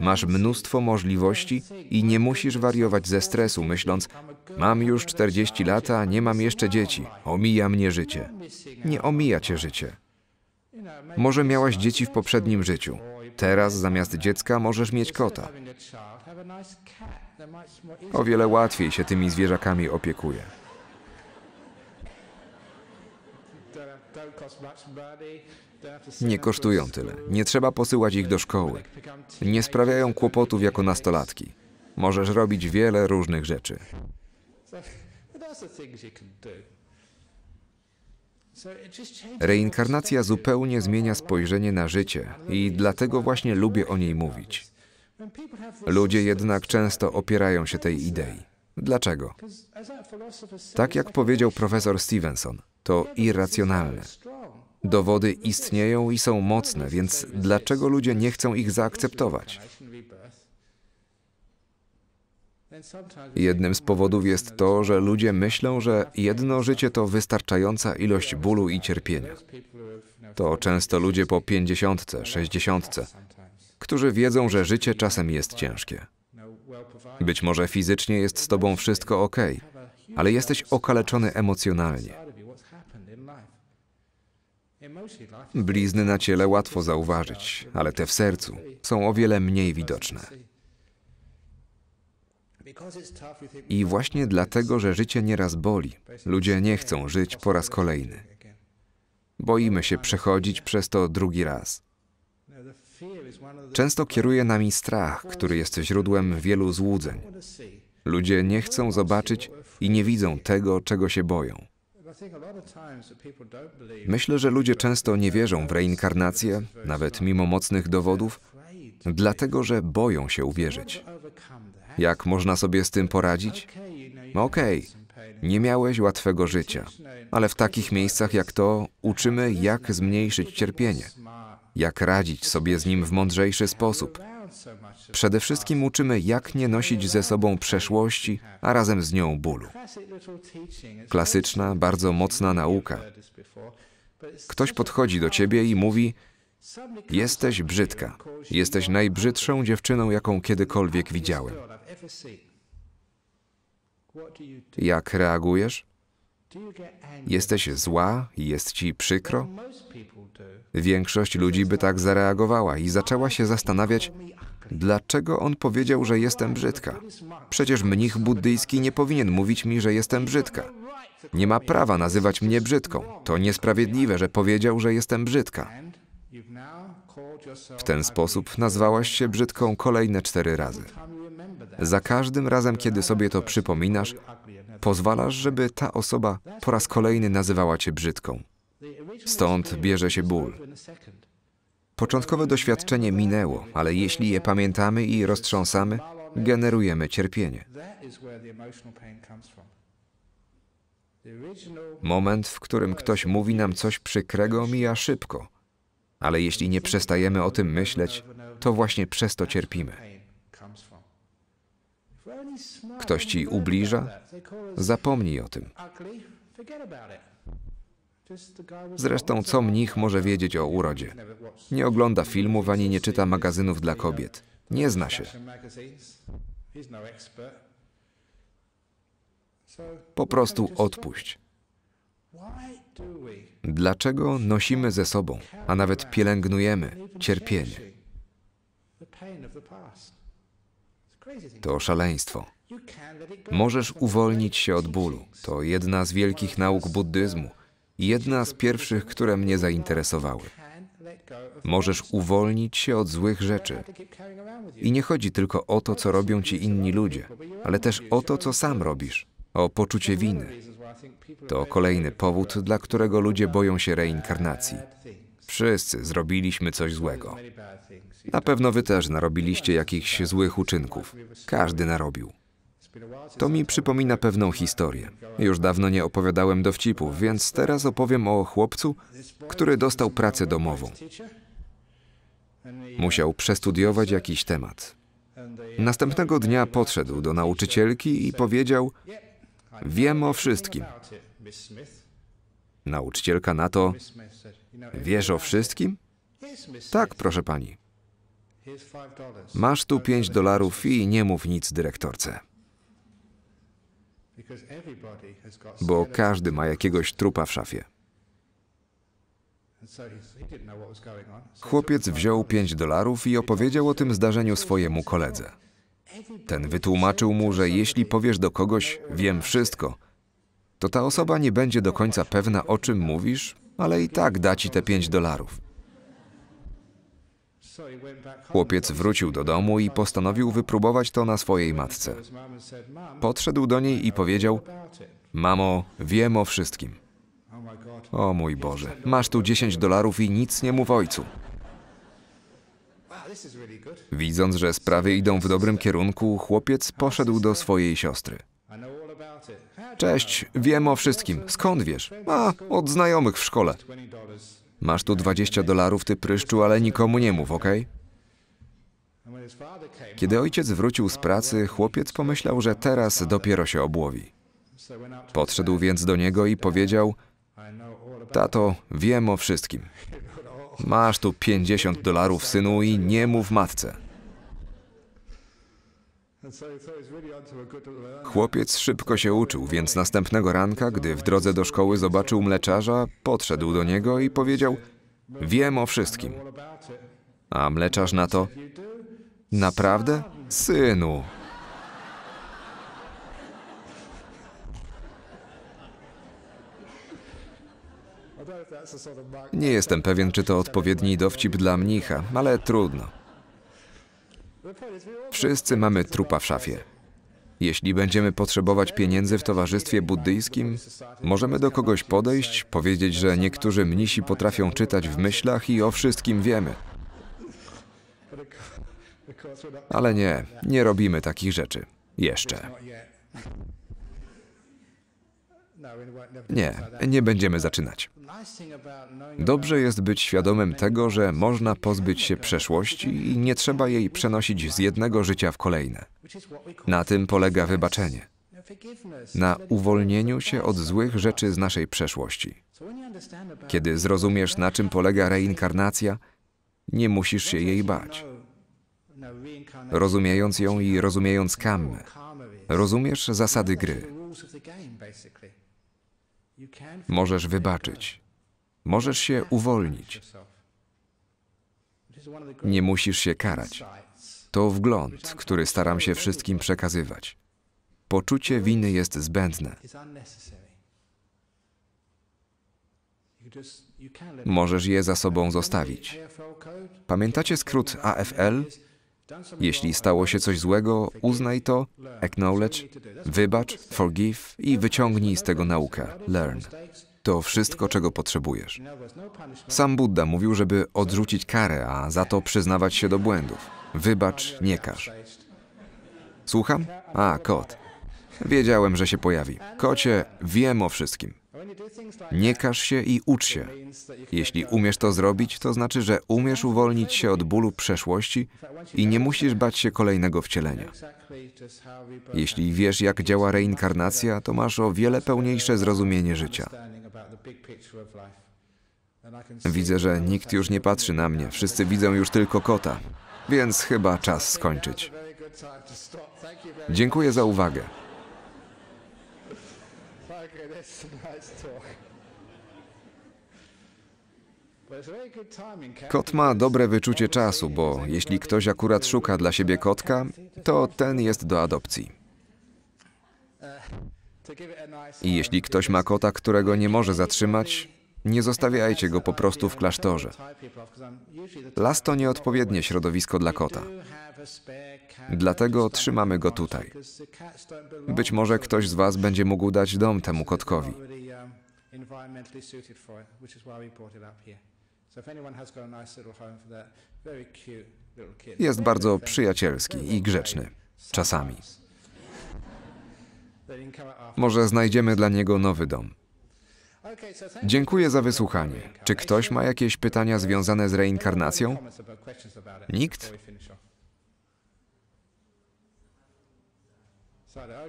Masz mnóstwo możliwości i nie musisz wariować ze stresu, myśląc: Mam już 40 lat, a nie mam jeszcze dzieci, omija mnie życie. Nie omija cię życie. Może miałaś dzieci w poprzednim życiu. Teraz zamiast dziecka możesz mieć kota. O wiele łatwiej się tymi zwierzakami opiekuje. Nie kosztują tyle. Nie trzeba posyłać ich do szkoły. Nie sprawiają kłopotów jako nastolatki. Możesz robić wiele różnych rzeczy. Reinkarnacja zupełnie zmienia spojrzenie na życie i dlatego właśnie lubię o niej mówić. Ludzie jednak często opierają się tej idei. Dlaczego? Tak jak powiedział profesor Stevenson, to irracjonalne. Dowody istnieją i są mocne, więc dlaczego ludzie nie chcą ich zaakceptować? Jednym z powodów jest to, że ludzie myślą, że jedno życie to wystarczająca ilość bólu i cierpienia. To często ludzie po pięćdziesiątce, sześćdziesiątce, którzy wiedzą, że życie czasem jest ciężkie. Być może fizycznie jest z tobą wszystko ok, ale jesteś okaleczony emocjonalnie. Blizny na ciele łatwo zauważyć, ale te w sercu są o wiele mniej widoczne. I właśnie dlatego, że życie nieraz boli, ludzie nie chcą żyć po raz kolejny. Boimy się przechodzić przez to drugi raz. Często kieruje nami strach, który jest źródłem wielu złudzeń. Ludzie nie chcą zobaczyć i nie widzą tego, czego się boją. Myślę, że ludzie często nie wierzą w reinkarnację, nawet mimo mocnych dowodów, dlatego że boją się uwierzyć. Jak można sobie z tym poradzić? No okej, okay, nie miałeś łatwego życia, ale w takich miejscach jak to uczymy, jak zmniejszyć cierpienie, jak radzić sobie z nim w mądrzejszy sposób. Przede wszystkim uczymy, jak nie nosić ze sobą przeszłości, a razem z nią bólu. Klasyczna, bardzo mocna nauka. Ktoś podchodzi do ciebie i mówi: Jesteś brzydka, jesteś najbrzydszą dziewczyną, jaką kiedykolwiek widziałem. Jak reagujesz? Jesteś zła, jest ci przykro? Większość ludzi by tak zareagowała i zaczęła się zastanawiać, dlaczego on powiedział, że jestem brzydka. Przecież mnich buddyjski nie powinien mówić mi, że jestem brzydka. Nie ma prawa nazywać mnie brzydką. To niesprawiedliwe, że powiedział, że jestem brzydka. W ten sposób nazwałaś się brzydką kolejne cztery razy. Za każdym razem, kiedy sobie to przypominasz, pozwalasz, żeby ta osoba po raz kolejny nazywała cię brzydką. Stąd bierze się ból. Początkowe doświadczenie minęło, ale jeśli je pamiętamy i roztrząsamy, generujemy cierpienie. Moment, w którym ktoś mówi nam coś przykrego, mija szybko, ale jeśli nie przestajemy o tym myśleć, to właśnie przez to cierpimy ktoś ci ubliża, zapomnij o tym. Zresztą, co mnich może wiedzieć o urodzie? Nie ogląda filmów ani nie czyta magazynów dla kobiet. Nie zna się. Po prostu odpuść. Dlaczego nosimy ze sobą, a nawet pielęgnujemy cierpienie? To szaleństwo. Możesz uwolnić się od bólu. To jedna z wielkich nauk buddyzmu i jedna z pierwszych, które mnie zainteresowały. Możesz uwolnić się od złych rzeczy. I nie chodzi tylko o to, co robią ci inni ludzie, ale też o to, co sam robisz, o poczucie winy. To kolejny powód, dla którego ludzie boją się reinkarnacji. Wszyscy zrobiliśmy coś złego. Na pewno wy też narobiliście jakichś złych uczynków. Każdy narobił. To mi przypomina pewną historię. Już dawno nie opowiadałem dowcipów, więc teraz opowiem o chłopcu, który dostał pracę domową. Musiał przestudiować jakiś temat. Następnego dnia podszedł do nauczycielki i powiedział: Wiem o wszystkim. Nauczycielka na to: Wiesz o wszystkim? Tak, proszę pani. Masz tu pięć dolarów i nie mów nic dyrektorce bo każdy ma jakiegoś trupa w szafie. Chłopiec wziął pięć dolarów i opowiedział o tym zdarzeniu swojemu koledze. Ten wytłumaczył mu, że jeśli powiesz do kogoś, wiem wszystko, to ta osoba nie będzie do końca pewna, o czym mówisz, ale i tak da ci te pięć dolarów. Chłopiec wrócił do domu i postanowił wypróbować to na swojej matce. Podszedł do niej i powiedział: Mamo, wiem o wszystkim. O mój Boże, masz tu 10 dolarów i nic nie mów ojcu. Widząc, że sprawy idą w dobrym kierunku, chłopiec poszedł do swojej siostry. Cześć, wiem o wszystkim. Skąd wiesz? A, od znajomych w szkole. Masz tu 20 dolarów, ty pryszczu, ale nikomu nie mów, ok? Kiedy ojciec wrócił z pracy, chłopiec pomyślał, że teraz dopiero się obłowi. Podszedł więc do niego i powiedział: Tato, wiem o wszystkim. Masz tu 50 dolarów, synu, i nie mów matce. Chłopiec szybko się uczył, więc następnego ranka, gdy w drodze do szkoły zobaczył mleczarza, podszedł do niego i powiedział: Wiem o wszystkim. A mleczarz na to: Naprawdę? Synu. Nie jestem pewien, czy to odpowiedni dowcip dla mnicha, ale trudno. Wszyscy mamy trupa w szafie. Jeśli będziemy potrzebować pieniędzy w towarzystwie buddyjskim, możemy do kogoś podejść, powiedzieć, że niektórzy mnisi potrafią czytać w myślach i o wszystkim wiemy. Ale nie, nie robimy takich rzeczy. Jeszcze. Nie, nie będziemy zaczynać. Dobrze jest być świadomym tego, że można pozbyć się przeszłości i nie trzeba jej przenosić z jednego życia w kolejne. Na tym polega wybaczenie. Na uwolnieniu się od złych rzeczy z naszej przeszłości. Kiedy zrozumiesz, na czym polega reinkarnacja, nie musisz się jej bać. Rozumiejąc ją i rozumiejąc kammę, rozumiesz zasady gry. Możesz wybaczyć. Możesz się uwolnić. Nie musisz się karać. To wgląd, który staram się wszystkim przekazywać. Poczucie winy jest zbędne. Możesz je za sobą zostawić. Pamiętacie skrót AFL? Jeśli stało się coś złego, uznaj to, acknowledge, wybacz, forgive i wyciągnij z tego naukę, learn. To wszystko, czego potrzebujesz. Sam Buddha mówił, żeby odrzucić karę, a za to przyznawać się do błędów. Wybacz, nie każ. Słucham? A, kot. Wiedziałem, że się pojawi. Kocie, wiem o wszystkim. Nie każ się i ucz się. Jeśli umiesz to zrobić, to znaczy, że umiesz uwolnić się od bólu przeszłości i nie musisz bać się kolejnego wcielenia. Jeśli wiesz, jak działa reinkarnacja, to masz o wiele pełniejsze zrozumienie życia. Widzę, że nikt już nie patrzy na mnie, wszyscy widzą już tylko kota, więc chyba czas skończyć. Dziękuję za uwagę. Kot ma dobre wyczucie czasu, bo jeśli ktoś akurat szuka dla siebie kotka, to ten jest do adopcji. I jeśli ktoś ma kota, którego nie może zatrzymać, nie zostawiajcie go po prostu w klasztorze. Las to nieodpowiednie środowisko dla kota. Dlatego trzymamy go tutaj. Być może ktoś z Was będzie mógł dać dom temu kotkowi. Jest bardzo przyjacielski i grzeczny, czasami. Może znajdziemy dla niego nowy dom. Dziękuję za wysłuchanie. Czy ktoś ma jakieś pytania związane z reinkarnacją? Nikt?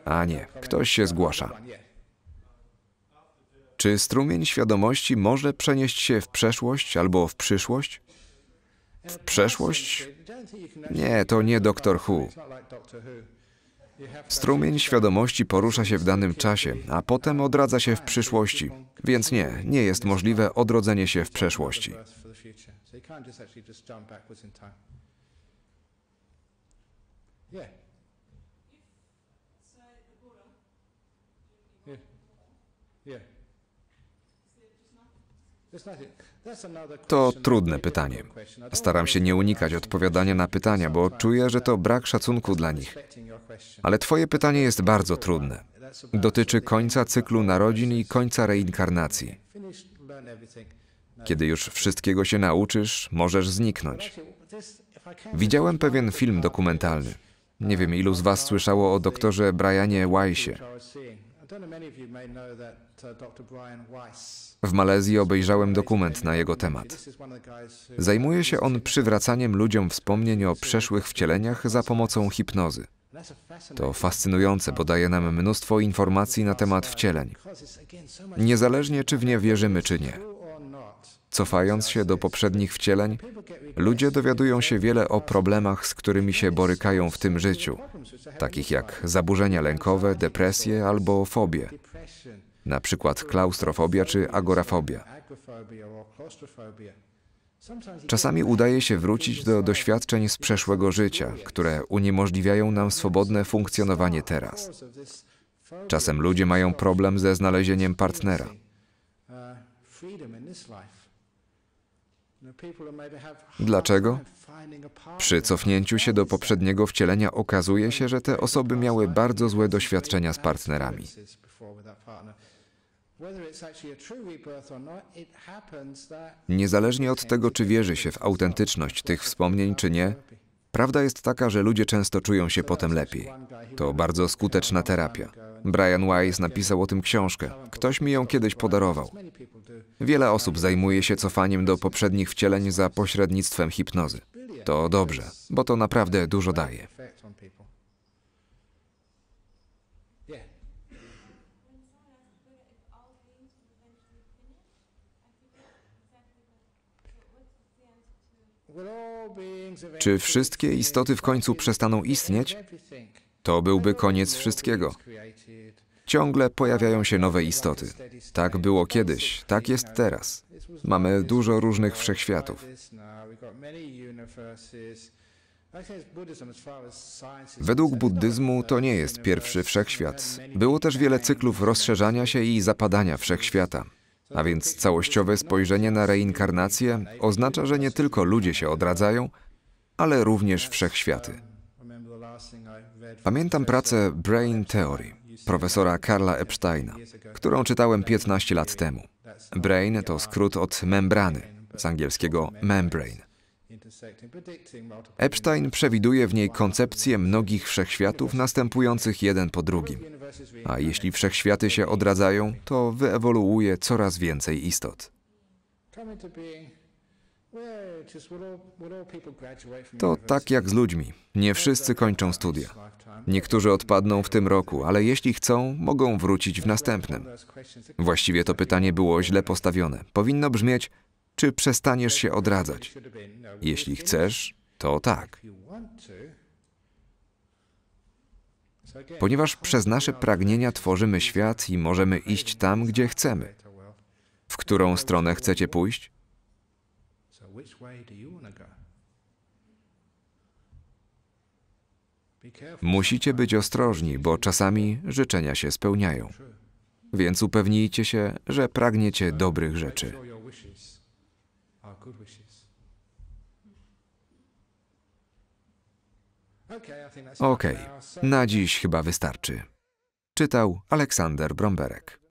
A nie, ktoś się zgłasza. Czy strumień świadomości może przenieść się w przeszłość albo w przyszłość? W przeszłość? Nie, to nie doktor Who. Strumień świadomości porusza się w danym czasie, a potem odradza się w przyszłości. Więc nie, nie jest możliwe odrodzenie się w przeszłości. Yeah. To trudne pytanie. Staram się nie unikać odpowiadania na pytania, bo czuję, że to brak szacunku dla nich. Ale Twoje pytanie jest bardzo trudne. Dotyczy końca cyklu narodzin i końca reinkarnacji. Kiedy już wszystkiego się nauczysz, możesz zniknąć. Widziałem pewien film dokumentalny. Nie wiem, ilu z Was słyszało o doktorze Brianie Weissie. Uh, w Malezji obejrzałem dokument na jego temat. Uh, Zajmuje się on przywracaniem ludziom wspomnień o przeszłych wcieleniach za pomocą hipnozy. To fascynujące, bo daje nam mnóstwo informacji na temat wcieleń, niezależnie czy w nie wierzymy czy nie. Cofając się do poprzednich wcieleń, ludzie dowiadują się wiele o problemach, z którymi się borykają w tym życiu, takich jak zaburzenia lękowe, depresje albo fobie, na przykład klaustrofobia czy agorafobia. Czasami udaje się wrócić do doświadczeń z przeszłego życia, które uniemożliwiają nam swobodne funkcjonowanie teraz. Czasem ludzie mają problem ze znalezieniem partnera. Dlaczego? Przy cofnięciu się do poprzedniego wcielenia okazuje się, że te osoby miały bardzo złe doświadczenia z partnerami. Niezależnie od tego, czy wierzy się w autentyczność tych wspomnień, czy nie, prawda jest taka, że ludzie często czują się potem lepiej. To bardzo skuteczna terapia. Brian Wise napisał o tym książkę. Ktoś mi ją kiedyś podarował. Wiele osób zajmuje się cofaniem do poprzednich wcieleń za pośrednictwem hipnozy. To dobrze, bo to naprawdę dużo daje. Czy wszystkie istoty w końcu przestaną istnieć? To byłby koniec wszystkiego. Ciągle pojawiają się nowe istoty. Tak było kiedyś, tak jest teraz. Mamy dużo różnych wszechświatów. Według buddyzmu to nie jest pierwszy wszechświat. Było też wiele cyklów rozszerzania się i zapadania wszechświata. A więc całościowe spojrzenie na reinkarnację oznacza, że nie tylko ludzie się odradzają, ale również wszechświaty. Pamiętam pracę Brain Theory profesora Karla Epsteina, którą czytałem 15 lat temu. Brain to skrót od membrany, z angielskiego membrane. Epstein przewiduje w niej koncepcję mnogich wszechświatów następujących jeden po drugim. A jeśli wszechświaty się odradzają, to wyewoluuje coraz więcej istot. To tak jak z ludźmi. Nie wszyscy kończą studia. Niektórzy odpadną w tym roku, ale jeśli chcą, mogą wrócić w następnym. Właściwie to pytanie było źle postawione. Powinno brzmieć, czy przestaniesz się odradzać? No jeśli chcesz, to tak. Ponieważ przez nasze pragnienia tworzymy świat i możemy iść tam, gdzie chcemy. W którą stronę chcecie pójść? Musicie być ostrożni, bo czasami życzenia się spełniają. Więc upewnijcie się, że pragniecie dobrych rzeczy. Okej, okay. na dziś chyba wystarczy. Czytał Aleksander Bromberek.